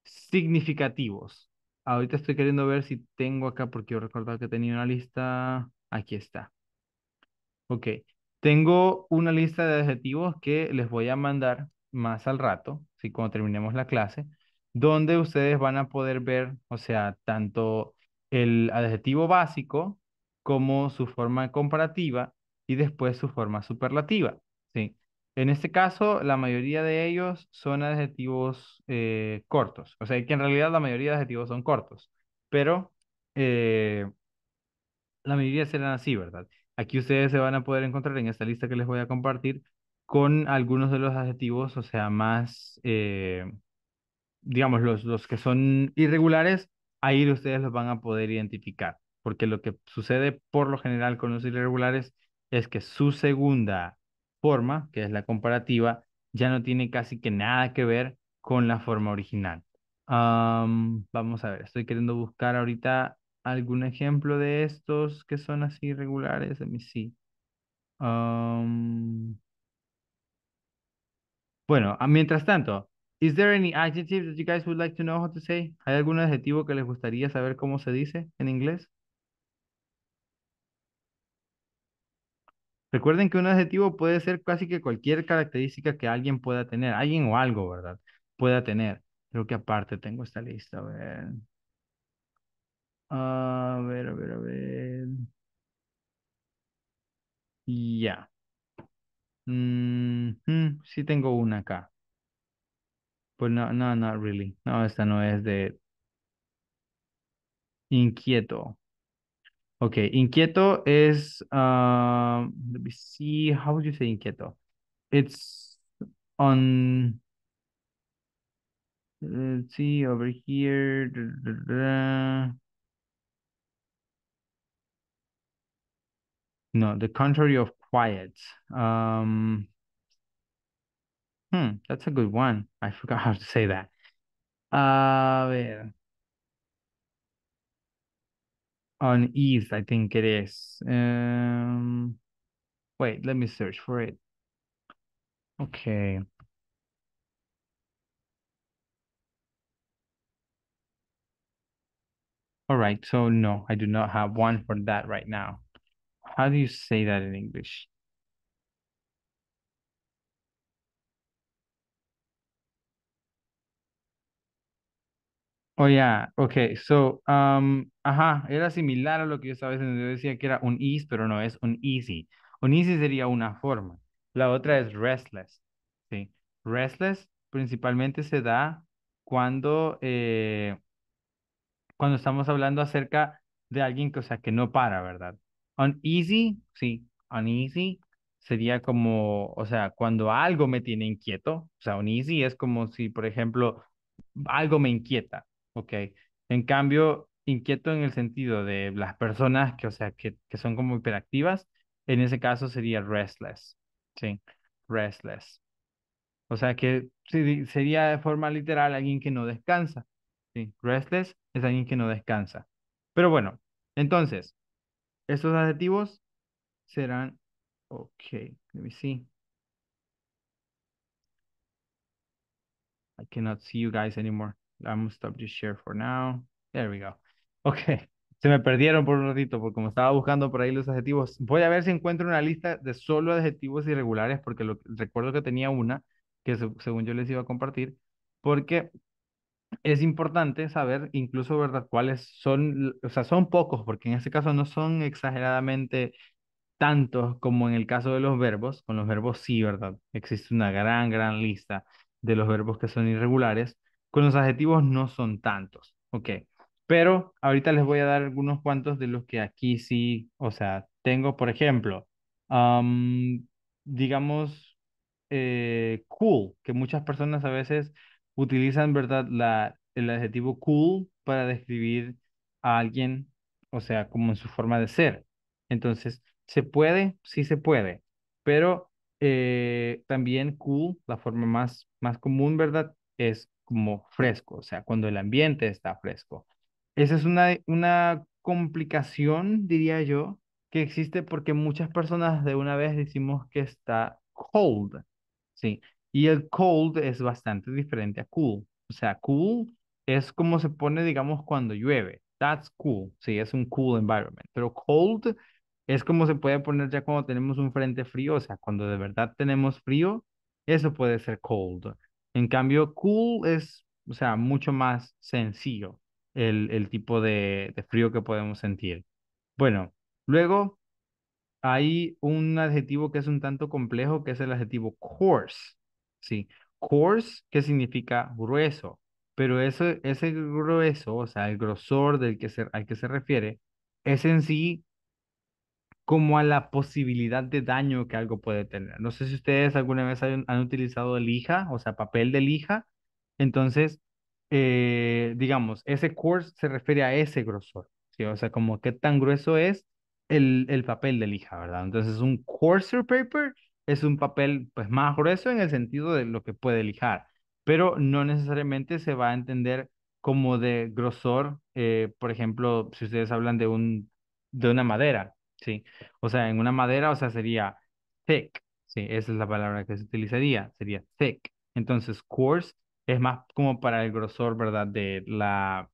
significativos. Ahorita estoy queriendo ver si tengo acá, porque yo recuerdo que tenía una lista. Aquí está. Ok, tengo una lista de adjetivos que les voy a mandar más al rato, si como cuando terminemos la clase, donde ustedes van a poder ver, o sea, tanto el adjetivo básico como su forma comparativa y después su forma superlativa. ¿sí? En este caso, la mayoría de ellos son adjetivos eh, cortos, o sea que en realidad la mayoría de adjetivos son cortos, pero eh, la mayoría serán así, ¿verdad? Aquí ustedes se van a poder encontrar en esta lista que les voy a compartir con algunos de los adjetivos, o sea, más, eh, digamos, los, los que son irregulares, ahí ustedes los van a poder identificar, porque lo que sucede por lo general con los irregulares es que su segunda forma, que es la comparativa, ya no tiene casi que nada que ver con la forma original. vamos a ver, estoy queriendo buscar ahorita algún ejemplo de estos que son así regulares. sí. bueno, ah, mientras tanto, ¿Hay algún adjetivo que les gustaría saber cómo se dice en inglés? Recuerden que un adjetivo puede ser casi que cualquier característica que alguien pueda tener, alguien o algo, ¿verdad? Pueda tener. Creo que aparte tengo esta lista, a ver. A ver, a ver, a ver. Ya. Mm, mm, sí tengo una acá. Pues no, no, not really. No, esta no es de inquieto. Okay, inquieto is, um, ah, let me see, how would you say inquieto? It's on, let's see, over here. Da, da, da. No, the contrary of quiet. Um, hmm, that's a good one. I forgot how to say that. Uh, yeah on East, I think it is. Um, wait, let me search for it. Okay. All right, so no, I do not have one for that right now. How do you say that in English? Oh, yeah. Okay. So, um, ajá, era similar a lo que yo estaba diciendo. Yo decía que era un is, pero no es un easy. Un easy sería una forma. La otra es restless. Sí. Restless principalmente se da cuando, eh, cuando estamos hablando acerca de alguien que, o sea, que no para, ¿verdad? Un easy, sí. Uneasy sería como, o sea, cuando algo me tiene inquieto. O sea, easy es como si, por ejemplo, algo me inquieta Ok. En cambio, inquieto en el sentido de las personas que, o sea, que, son como hiperactivas, en ese caso sería restless. Sí, restless. O sea que sería de forma literal alguien que no descansa. Sí, restless es alguien que no descansa. Pero bueno, entonces, estos adjetivos serán, ok, let me see. I cannot see you guys anymore. I'm gonna stop share for now. There we go. okay se me perdieron por un ratito porque como estaba buscando por ahí los adjetivos. Voy a ver si encuentro una lista de solo adjetivos irregulares porque recuerdo que tenía una que según yo les iba a compartir porque es importante saber incluso, ¿verdad?, cuáles son, o sea, son pocos porque en este caso no son exageradamente tantos como en el caso de los verbos. Con los verbos sí, ¿verdad? Existe una gran, gran lista de los verbos que son irregulares con los adjetivos no son tantos, ok. Pero ahorita les voy a dar algunos cuantos de los que aquí sí, o sea, tengo, por ejemplo, digamos, eh, cool, que muchas personas a veces utilizan, ¿verdad?, la, el adjetivo cool para describir a alguien, o sea, como en su forma de ser. Entonces, ¿se puede? Sí se puede, pero eh, también cool, la forma más, más común, ¿verdad? Es como fresco, o sea, cuando el ambiente está fresco. Esa es una, una complicación, diría yo, que existe porque muchas personas de una vez decimos que está cold, ¿sí? Y el cold es bastante diferente a cool. O sea, cool es como se pone, digamos, cuando llueve. That's cool, sí, es un cool environment. Pero cold es como se puede poner ya cuando tenemos un frente frío, o sea, cuando de verdad tenemos frío, eso puede ser cold. En cambio, cool es, o sea, mucho más sencillo el, tipo de, frío que podemos sentir. Bueno, luego hay un adjetivo que es un tanto complejo, que es el adjetivo coarse. ¿sí? Coarse, que significa grueso, pero ese, ese grueso, o sea, el grosor del que se, al que se refiere, es en sí como a la posibilidad de daño que algo puede tener. No sé si ustedes alguna vez han, utilizado lija, o sea, papel de lija. Entonces, eh, digamos, ese coarse se refiere a ese grosor, ¿sí? O sea, como qué tan grueso es el, papel de lija, ¿verdad? Entonces, un coarser paper es un papel pues más grueso en el sentido de lo que puede lijar, pero no necesariamente se va a entender como de grosor, eh, por ejemplo, si ustedes hablan de un de una madera, Sí, o sea, en una madera, o sea, sería thick, sí, esa es la palabra que se utilizaría, sería thick. Entonces, coarse es más como para el grosor, ¿verdad? De la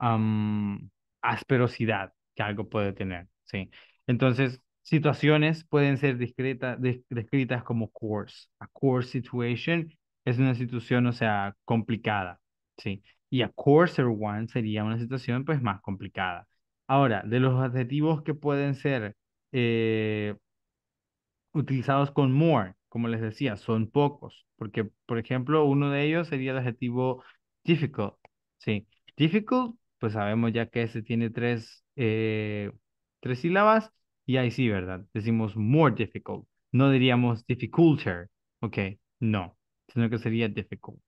um, asperosidad que algo puede tener, sí. Entonces, situaciones pueden ser descritas como coarse. A coarse situation es una situación, o sea, complicada, sí. Y a coarser one sería una situación, pues, más complicada. Ahora, de los adjetivos que pueden ser eh, utilizados con more, como les decía, son pocos, porque, por ejemplo, uno de ellos sería el adjetivo difficult, ¿sí? Difficult, pues sabemos ya que ese tiene tres, eh, tres sílabas, y ahí sí, ¿verdad? Decimos more difficult, no diríamos difficulter, ¿ok? No, sino que sería difficult.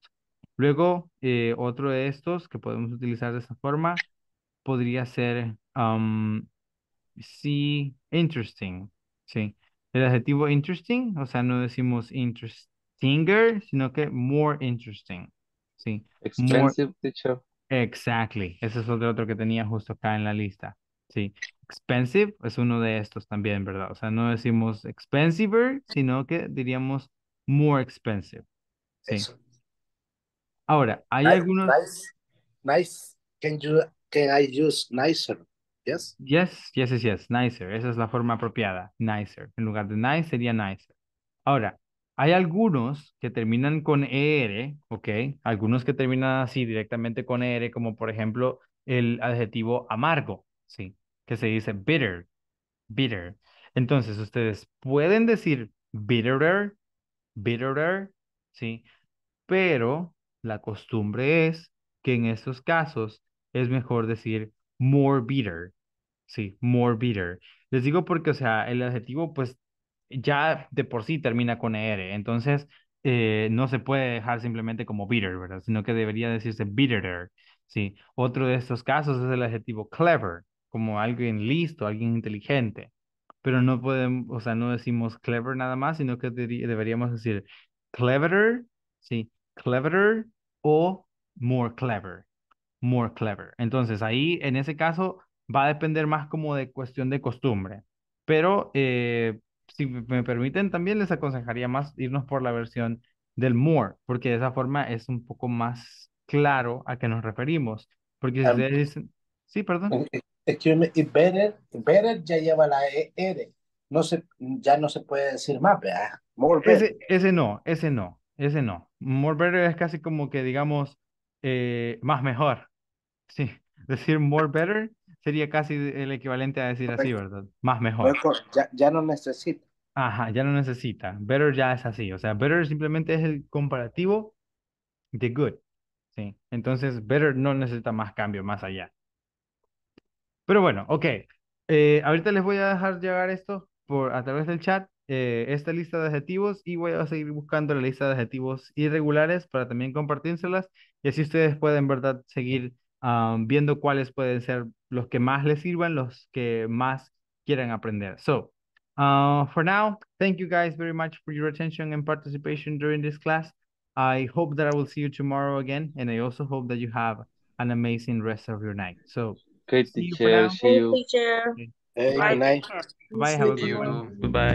Luego, eh, otro de estos que podemos utilizar de esa forma podría ser Um, sí, interesting. Sí. El adjetivo interesting, o sea, no decimos interestinger, sino que more interesting. Sí. Expensive, teacher. Exactly. Ese es otro, otro que tenía justo acá en la lista. Sí. Expensive es uno de estos también, ¿verdad? O sea, no decimos expensiver, sino que diríamos more expensive. Sí. Ahora, hay algunos... Nice, nice. Can, you, can I use nicer? Yes. Yes, yes, yes, Nicer. Esa es la forma apropiada. Nicer. En lugar de nice sería nicer. Ahora, hay algunos que terminan con ER, ¿ok? Algunos que terminan así directamente con ER, como por ejemplo el adjetivo amargo, ¿sí? Que se dice bitter, bitter. Entonces, ustedes pueden decir bitterer, bitterer, ¿sí? Pero la costumbre es que en estos casos es mejor decir more bitter, Sí, more bitter. Les digo porque, o sea, el adjetivo pues ya de por sí termina con ER, entonces eh, no se puede dejar simplemente como bitter, ¿verdad? Sino que debería decirse bitterer, ¿sí? Otro de estos casos es el adjetivo clever, como alguien listo, alguien inteligente, pero no podemos, o sea, no decimos clever nada más, sino que deberíamos decir cleverer, ¿sí? Cleverer o more clever, more clever. Entonces ahí, en ese caso, va a depender más como de cuestión de costumbre. Pero eh, si me permiten, también les aconsejaría más irnos por la versión del more, porque de esa forma es un poco más claro a qué nos referimos. Porque si ustedes dicen, sí, perdón. Excuse me, better, ya lleva la ER. No se, ya no se puede decir más, ¿verdad? ese, ese no, ese no, ese no. More better es casi como que digamos eh, más mejor. Sí, decir more better sería casi el equivalente a decir así, ¿verdad? Más mejor. Ya, no necesita. Ajá, ya no necesita. Better ya es así. O sea, better simplemente es el comparativo de good. Sí. Entonces, better no necesita más cambio más allá. Pero bueno, ok. Eh, ahorita les voy a dejar llegar esto por, a través del chat, eh, esta lista de adjetivos y voy a seguir buscando la lista de adjetivos irregulares para también compartírselas y así ustedes pueden, ¿verdad?, seguir ah, viendo cuáles pueden ser los que más les sirvan, los que más quieran aprender. So, uh, for now, thank you guys very much for your attention and participation during this class. I hope that I will see you tomorrow again, and I also hope that you have an amazing rest of your night. So, good teacher, see you. See you. Okay. Hey, Bye. good night. Bye, have a good one. Goodbye.